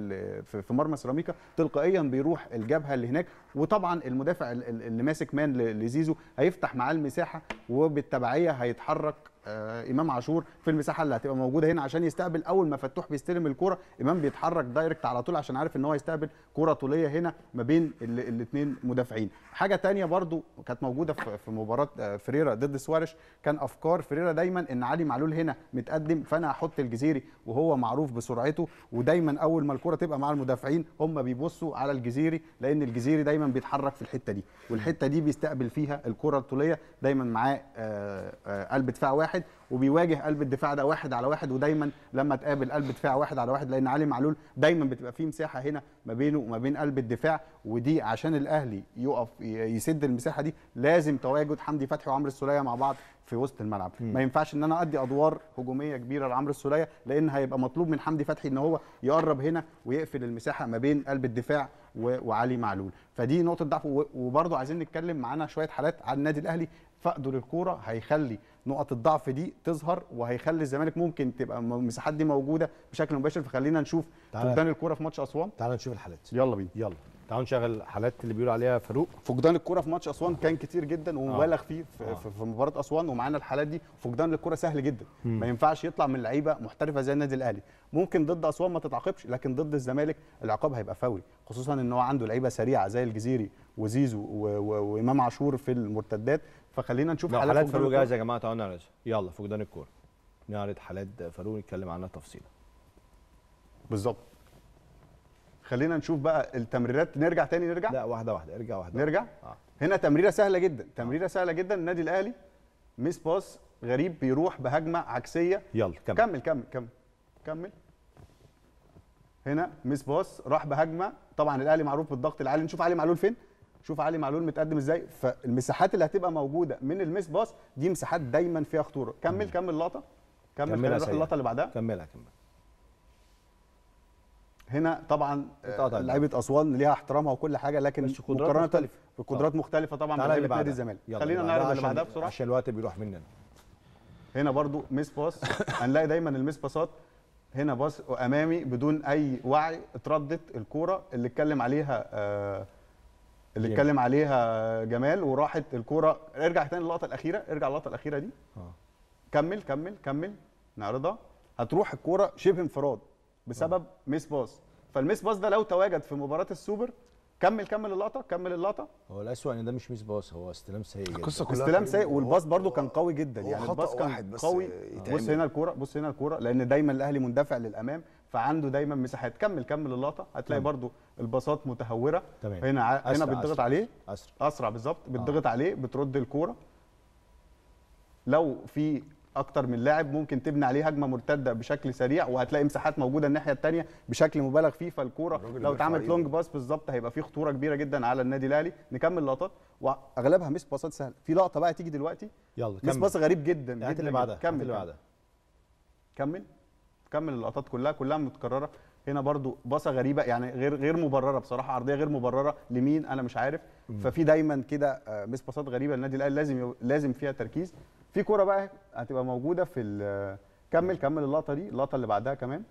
في مرمى سيراميكا تلقائيا بيروح الجبهه اللي هناك وطبعا المدافع اللي ماسك مان لزيزو هيفتح معاه المساحه وبالتبعيه هيتحرك آه، امام عاشور في المساحه اللي هتبقى موجوده هنا عشان يستقبل اول ما فتوح بيستلم الكره امام بيتحرك دايركت على طول عشان عارف ان هو هيستقبل كره طوليه هنا ما بين الاثنين مدافعين حاجه ثانيه برده كانت موجوده في مباراه آه، فريرا ضد سوارش كان افكار فريرا دايما ان علي معلول هنا متقدم فانا هحط الجزيري وهو معروف بسرعته ودايما اول ما الكره تبقى مع المدافعين هم بيبصوا على الجزيري لان الجزيري دايما بيتحرك في الحته دي والحته دي بيستقبل فيها الكره الطوليه دايما معاه آه، قلب دفاع واحد واحد وبيواجه قلب الدفاع ده واحد على واحد ودايما لما تقابل قلب دفاع واحد على واحد لان علي معلول دايما بتبقى فيه مساحه هنا ما بينه وما بين قلب الدفاع ودي عشان الاهلي يقف يسد المساحه دي لازم تواجد حمدي فتحي وعمرو السوليه مع بعض في وسط الملعب م. ما ينفعش ان انا ادي ادوار هجوميه كبيره لعمرو السوليه لان هيبقى مطلوب من حمدي فتحي ان هو يقرب هنا ويقفل المساحه ما بين قلب الدفاع وعلي معلول فدي نقطه ضعف وبرده عايزين نتكلم معانا شويه حالات عن النادي الاهلي فقده للكوره هيخلي نقط الضعف دي تظهر وهيخلي الزمالك ممكن تبقى المساحات دي موجوده بشكل مباشر فخلينا نشوف فقدان الكوره في ماتش اسوان تعال نشوف الحالات يلا بينا يلا تعالوا نشغل الحالات اللي بيقولوا عليها فاروق فقدان الكره في ماتش اسوان كان كتير جدا آه. ومبالغ فيه في, آه. في مباراه اسوان ومعانا الحالات دي فقدان الكره سهل جدا ما ينفعش يطلع من لعيبه محترفه زي النادي الاهلي ممكن ضد اسوان ما تتعاقبش لكن ضد الزمالك العقاب هيبقى فوري خصوصا ان هو عنده لعيبه سريعه زي الجزيري وزيزو وامام عاشور في المرتدات فخلينا نشوف حالات, حالات فاروق جاهز يا جماعه تعالوا نعرضها يلا فقدان الكوره نعرض حالات فاروق نتكلم عنها تفصيلا بالظبط خلينا نشوف بقى التمريرات نرجع تاني نرجع لا واحده واحده ارجع واحده نرجع آه. هنا تمريره سهله جدا آه. تمريره آه. سهله جدا النادي الاهلي ميس باس غريب بيروح بهجمه عكسيه يلا كمل كمل كمل كمل, كمل. هنا ميس باس راح بهجمه طبعا الاهلي معروف بالضغط العالي نشوف علي معلول فين شوف علي معلول متقدم ازاي فالمساحات اللي هتبقى موجوده من الميس باص دي مساحات دايما فيها خطوره كمل كمل اللقطه كمل كمل نروح اللقطه اللي بعدها كملها كمل هنا طبعا لعيبه اسوان ليها احترامها وكل حاجه لكن مقارنه مختلفة. بقدرات مختلفه طبعا من لعيبه نادي الزمالك خلينا نعرض اللي بعدها بسرعه عشان الوقت بيروح مننا هنا برضو ميس باس هنلاقي دايما الميس باسات هنا باص امامي بدون اي وعي اتردت الكوره اللي اتكلم عليها آه اللي اتكلم عليها جمال وراحت الكوره ارجع تاني للقطه الاخيره ارجع للقطه الاخيره دي أوه. كمل كمل كمل نعرضها هتروح الكوره شبه انفراد بسبب آه. ميس باس فالميس باس ده لو تواجد في مباراه السوبر كمل كمل اللقطه كمل اللقطه هو الاسوء ان ده مش ميس باس هو استلام سيء القصه كلها استلام سيء والباص برده كان قوي جدا يعني الباص كان واحد بس قوي بص هنا الكوره بص هنا الكوره لان دايما الاهلي مندفع للامام فعنده دايما مساحات كمل كمل اللقطه هتلاقي برضو الباصات متهوره تمام. هنا هنا بتضغط عليه اسرع, أسرع بالظبط آه. بتضغط آه. عليه بترد الكوره لو في اكتر من لاعب ممكن تبني عليه هجمه مرتده بشكل سريع وهتلاقي مساحات موجوده الناحيه الثانيه بشكل مبالغ فيه فالكوره لو اتعملت لونج باس بالظبط هيبقى فيه خطوره كبيره جدا على النادي الاهلي نكمل لقطات واغلبها مس باصات سهله في لقطه بقى تيجي دلوقتي يلا مس باص غريب جدا, جداً اللي بعدها كمل اللي بعدها كمل كمل اللقطات كلها كلها متكرره هنا برضو باصه غريبه يعني غير غير مبرره بصراحه عرضيه غير مبرره لمين انا مش عارف ففي دايما كده آه، مس باصات غريبه النادي الاهلي لازم لازم فيها تركيز في كوره بقى هتبقى موجوده في كمل كمل اللقطه دي اللقطه اللي بعدها كمان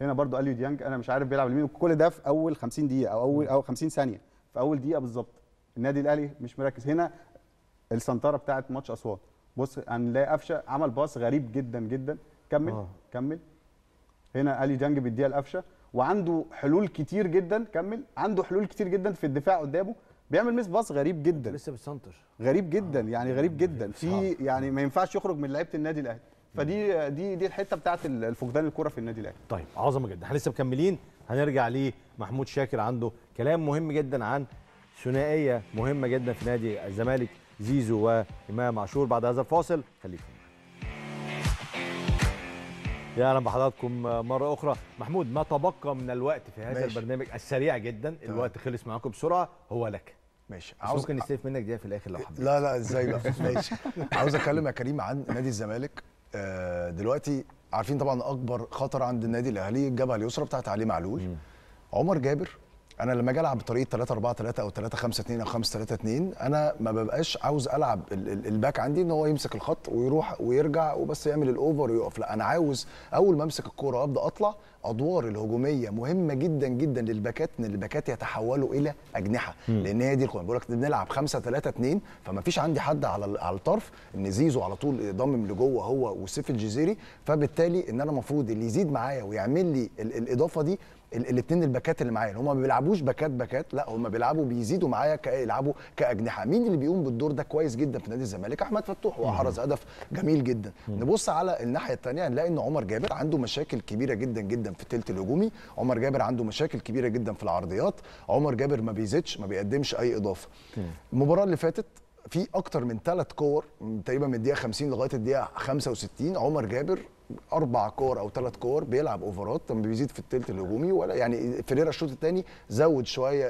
هنا برضو اليو ديانج انا مش عارف بيلعب لمين كل ده في اول 50 دقيقه او اول او 50 ثانيه في اول دقيقه بالظبط النادي الاهلي مش مركز هنا السنتره بتاعت ماتش اسوان بص هنلاقي قفشه عمل باص غريب جدا جدا كمل آه. كمل هنا الي ديانج بيديها القفشه وعنده حلول كتير جدا كمل عنده حلول كتير جدا في الدفاع قدامه بيعمل ميس باص غريب جدا لسه بيسنطر غريب جدا آه. يعني غريب جدا في يعني ما ينفعش يخرج من لعيبه النادي الاهلي فدي دي دي الحته بتاعه الفقدان الكره في النادي الاهلي طيب عظمه جدا احنا لسه مكملين هنرجع لمحمود شاكر عنده كلام مهم جدا عن ثنائيه مهمه جدا في نادي الزمالك زيزو وامام عاشور بعد هذا الفاصل خليكم يا اهلا بحضراتكم مره اخرى محمود ما تبقى من الوقت في هذا ماشي. البرنامج السريع جدا طبعا. الوقت خلص معاكم بسرعه هو لك ماشي عاوز ممكن نستلف منك دقيقه في الاخر لو حبيت لا لا ازاي بقى ماشي عاوز اتكلم يا كريم عن نادي الزمالك آه، دلوقتي عارفين طبعا اكبر خطر عند النادي الاهلي الجبهه اليسرى بتاعت علي معلول عمر جابر انا لما اجي العب بطريقه 3 4 3 او 3 5 2 او 5 3 2 انا ما ببقاش عاوز العب الباك عندي ان هو يمسك الخط ويروح ويرجع وبس يعمل الاوفر ويقف لا انا عاوز اول ما امسك الكوره وابدا اطلع ادوار الهجوميه مهمه جدا جدا للباكات ان الباكات يتحولوا الى اجنحه مم. لان هي دي القوه بقول لك بنلعب 5 3 2 فما فيش عندي حد على على الطرف ان زيزو على طول ضمم لجوه هو وسيف الجزيري فبالتالي ان انا المفروض اللي يزيد معايا ويعمل لي الاضافه دي الاثنين الباكات اللي معايا هم ما بيلعبوش باكات باكات لا هم بيلعبوا بيزيدوا معايا يلعبوا كاجنحه مين اللي بيقوم بالدور ده كويس جدا في نادي الزمالك احمد فتوح وحرز هدف جميل جدا نبص على الناحيه الثانيه نلاقي ان عمر جابر عنده مشاكل كبيره جدا جدا في الثلث الهجومي عمر جابر عنده مشاكل كبيره جدا في العرضيات عمر جابر ما بيزيدش ما بيقدمش اي اضافه المباراه اللي فاتت في اكتر من ثلاث كور تقريبا من الدقيقه 50 لغايه الدقيقه 65 عمر جابر اربع كور او ثلاث كور بيلعب اوفرات بيزيد في الثلث الهجومي ولا يعني فيريرا الشوط الثاني زود شويه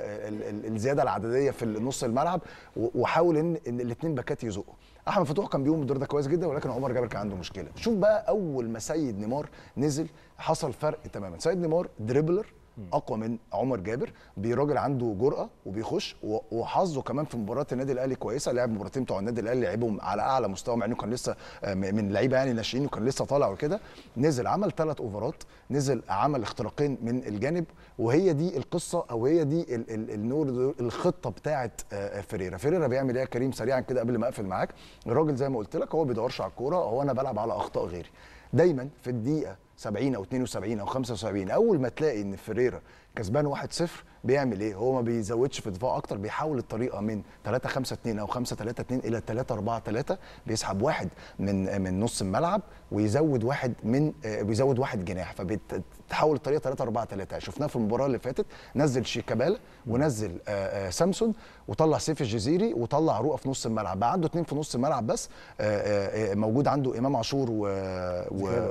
الزياده العدديه في نص الملعب وحاول ان الاثنين باكات يزقوا احمد فتوح كان بيقوم بالدور ده كويس جدا ولكن عمر جابر كان عنده مشكله شوف بقى اول ما سيد نيمار نزل حصل فرق تماما سيد نيمار دريبلر اقوى من عمر جابر بيراجل عنده جرأه وبيخش وحظه كمان في مباراه النادي الاهلي كويسه لعب مباراتين بتوع النادي الاهلي لعبهم على اعلى مستوى مع انه كان لسه آه، من لعيبه يعني ناشئين وكان لسه طالع وكده نزل عمل ثلاث اوفرات نزل عمل اختراقين من الجانب وهي دي القصه او هي دي النور الخطه بتاعه آه، فيريرا فيريرا بيعمل ايه يا كريم سريعا كده قبل ما اقفل معاك الراجل زي ما قلت لك هو بيدورش على الكوره هو انا بلعب على اخطاء غيري دايما في الدقيقه 70 او 72 او 75 اول ما تلاقي ان فريرا كسبان 1-0 بيعمل ايه؟ هو ما بيزودش في دفاع اكتر بيحاول الطريقه من 3 5 2 او 5 3 2 الى 3 4 3 بيسحب واحد من من نص الملعب ويزود واحد من آه، بيزود واحد جناح فبتحول الطريقه 3 4 3 شفناه في المباراه اللي فاتت نزل شيكابالا ونزل آه، آه، سامسون وطلع سيف الجزيري وطلع رؤى في نص الملعب بقى عنده اثنين في نص الملعب بس آه، آه، آه، موجود عنده امام عاشور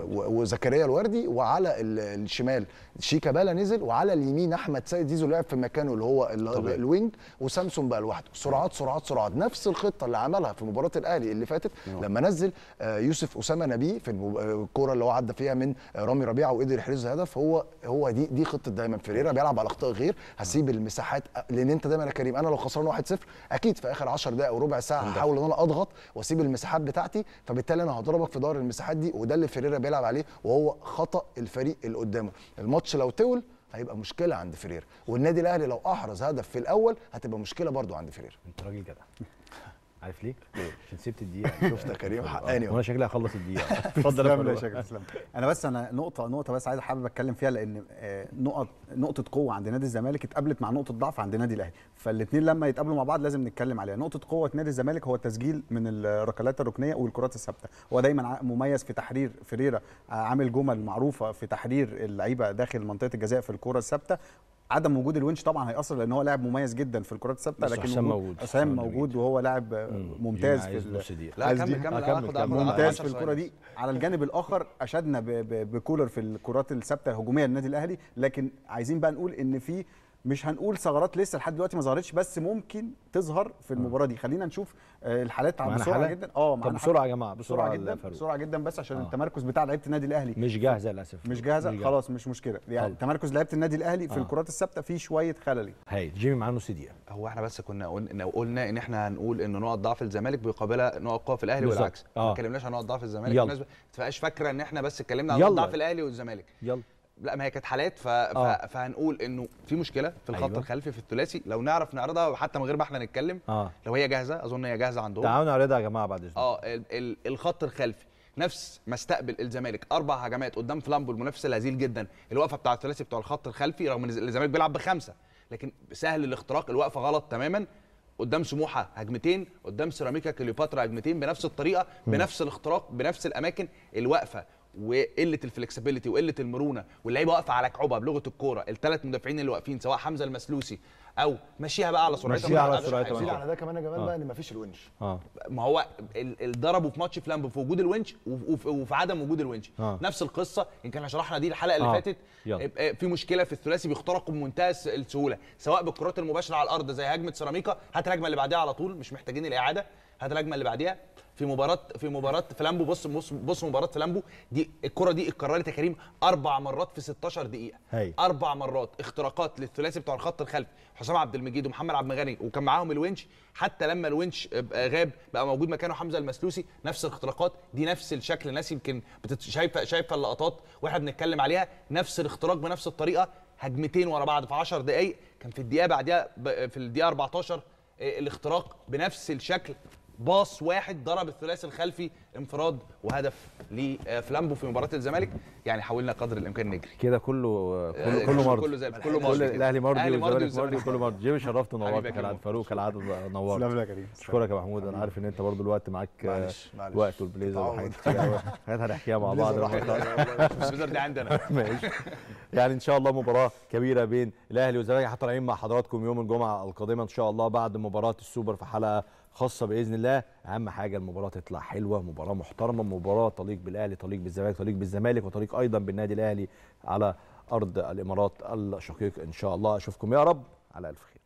وزكريا الوردي وعلى الشمال شيكابالا نزل وعلى اليمين احمد سيد زيزو لعب في مكانه اللي هو الوينج وسامسون بقى لوحده سرعات سرعات سرعات نفس الخطه اللي عملها في مباراه الاهلي اللي فاتت نعم. لما نزل يوسف اسامه نبيه في الكوره اللي هو عدى فيها من رامي ربيعه وقدر يحرز هدف هو هو دي دي خطه دايما فيريرا بيلعب على اخطاء غير هسيب المساحات لان انت دايما يا كريم انا لو خسرنا كسبان 1-0 اكيد في اخر 10 دقائق وربع ساعه هحاول ان انا اضغط واسيب المساحات بتاعتي فبالتالي انا هضربك في دار المساحات دي وده اللي فيريرا بيلعب عليه وهو خطا الفريق اللي قدامه الماتش لو طول هيبقى مشكله عند فيريرا والنادي الاهلي لو احرز هدف في الاول هتبقى مشكله برده عند فيريرا انت راجل جدع عارف ليه؟ عشان سبت الدقيقه شفت يا كريم حقاني وانا شكلي هخلص الدقيقه اتفضل يا شكلي تسلم انا بس انا نقطه نقطه بس عايز حابب اتكلم فيها لان آه، نقط نقطه قوه عند نادي الزمالك اتقابلت مع نقطه ضعف عند النادي الاهلي فالاثنين لما يتقابلوا مع بعض لازم نتكلم عليها نقطه قوه نادي الزمالك هو التسجيل من الركلات الركنيه والكرات الثابته هو دايما مميز في تحرير فيريرا آه، عامل جمل معروفه في تحرير اللعيبه داخل منطقه الجزاء في الكره الثابته عدم وجود الونش طبعا هياثر لان هو لاعب مميز جدا في الكرات الثابته لكن حسام موجود حسام موجود وهو لاعب ممتاز في لا كمل كمل هاخد ممتاز في الكره دي على الجانب الاخر اشدنا بكولر في الكرات الثابته الهجوميه للنادي الاهلي لكن عايزين بقى نقول ان في مش هنقول ثغرات لسه لحد دلوقتي ما ظهرتش بس ممكن تظهر في آه. المباراه دي خلينا نشوف آه، الحالات عن بسرعه جدا اه معانا بسرعه يا جماعه بسرعه جدا بسرعه جدا بس عشان آه. التمركز بتاع لعيبه النادي الاهلي مش جاهزه للاسف مش جاهزه مش خلاص مش مشكله يعني طيب. تمركز لعيبه النادي الاهلي في الكرات الثابته فيه شويه خلل هاي جيمي معاه نص دقيقه هو احنا بس كنا قلنا ان احنا هنقول ان نقط ضعف الزمالك بيقابلها نقط قوه في الاهلي والعكس ما اتكلمناش عن نقط ضعف الزمالك الناس ما تبقاش فاكره ان احنا بس اتكلمنا عن نقط ضعف الاهلي والزمالك يلا لا ما هي كانت حالات ف... ف... آه. فهنقول انه في مشكله في الخط أيوة. الخلفي في الثلاثي لو نعرف نعرضها حتى من غير ما احنا نتكلم آه. لو هي جاهزه اظن هي جاهزه عندهم تعالوا نعرضها يا جماعه بعد اذنكم اه ال... ال... الخط الخلفي نفس ما استقبل الزمالك اربع هجمات قدام فلامبو المنافس الهزيل جدا الوقفه بتاع الثلاثي بتوع الخط الخلفي رغم ان الزمالك بيلعب بخمسه لكن سهل الاختراق الوقفه غلط تماما قدام سموحه هجمتين قدام سيراميكا كليوباترا هجمتين بنفس الطريقه بنفس الاختراق بنفس الاماكن الوقفه وقله الفلكسبيليتي وقله المرونه واللعيبه واقفه على كعبها بلغه الكوره الثلاث مدافعين اللي واقفين سواء حمزه المسلوسي او مشيها بقى على سرعتها مشيها على سرعتها مشيها على ده كمان يا جمال آه. بقى ان مفيش الونش آه. ما هو ضربوا في ماتش فلامبو في وجود الونش وفي عدم وجود الونش آه. نفس القصه ان كان شرحنا دي الحلقه اللي آه. فاتت يلا. في مشكله في الثلاثي بيخترقوا بمنتهى السهوله سواء بالكرات المباشره على الارض زي هجمه سيراميكا هات الهجمه اللي بعدها على طول مش محتاجين الاعاده هات الهجمه اللي بعديها في مباراه في مباراه فلامبو بص بص بص مباراه فلامبو دي الكره دي اتكررت يا كريم اربع مرات في 16 دقيقه هي. اربع مرات اختراقات للثلاثي بتوع الخط الخلفي حسام عبد المجيد ومحمد عبد المغني وكان معاهم الونش حتى لما الونش غاب بقى موجود مكانه حمزه المسلوسي نفس الاختراقات دي نفس الشكل الناس يمكن شايفه شايفه اللقطات واحنا بنتكلم عليها نفس الاختراق بنفس الطريقه هجمتين ورا بعض في 10 دقائق كان في الدقيقه بعدها في الدقيقه 14 آه، الاختراق بنفس الشكل باص واحد ضرب الثلاثي الخلفي انفراد وهدف لفلامبو في مباراه الزمالك يعني حاولنا قدر الامكان نجري كده كله آه، كله كله مرضي كله زي كله مرضي الاهلي مرضي والزمالك مرضي كله مرضي جيمي شرفت ونورت كالعاده فاروق كالعاده نورت سلام لك يا كريم اشكرك يا محمود انا عارف ان انت برضه الوقت معاك آه، معلش معلش وقت والبليزر وحاجات حاجات هنحكيها مع بعض البليزر دي عندنا ماشي يعني ان شاء الله مباراه كبيره بين الاهلي والزمالك رايحين مع حضراتكم يوم الجمعه القادمه ان شاء الله بعد مباراه السوبر في حلقه خاصه باذن الله اهم حاجه المباراه تطلع حلوه مباراه محترمه مباراه تليق بالاهلي تليق بالزمالك تليق بالزمالك وتليق ايضا بالنادي الاهلي على ارض الامارات الشقيق ان شاء الله اشوفكم يا رب على الف خير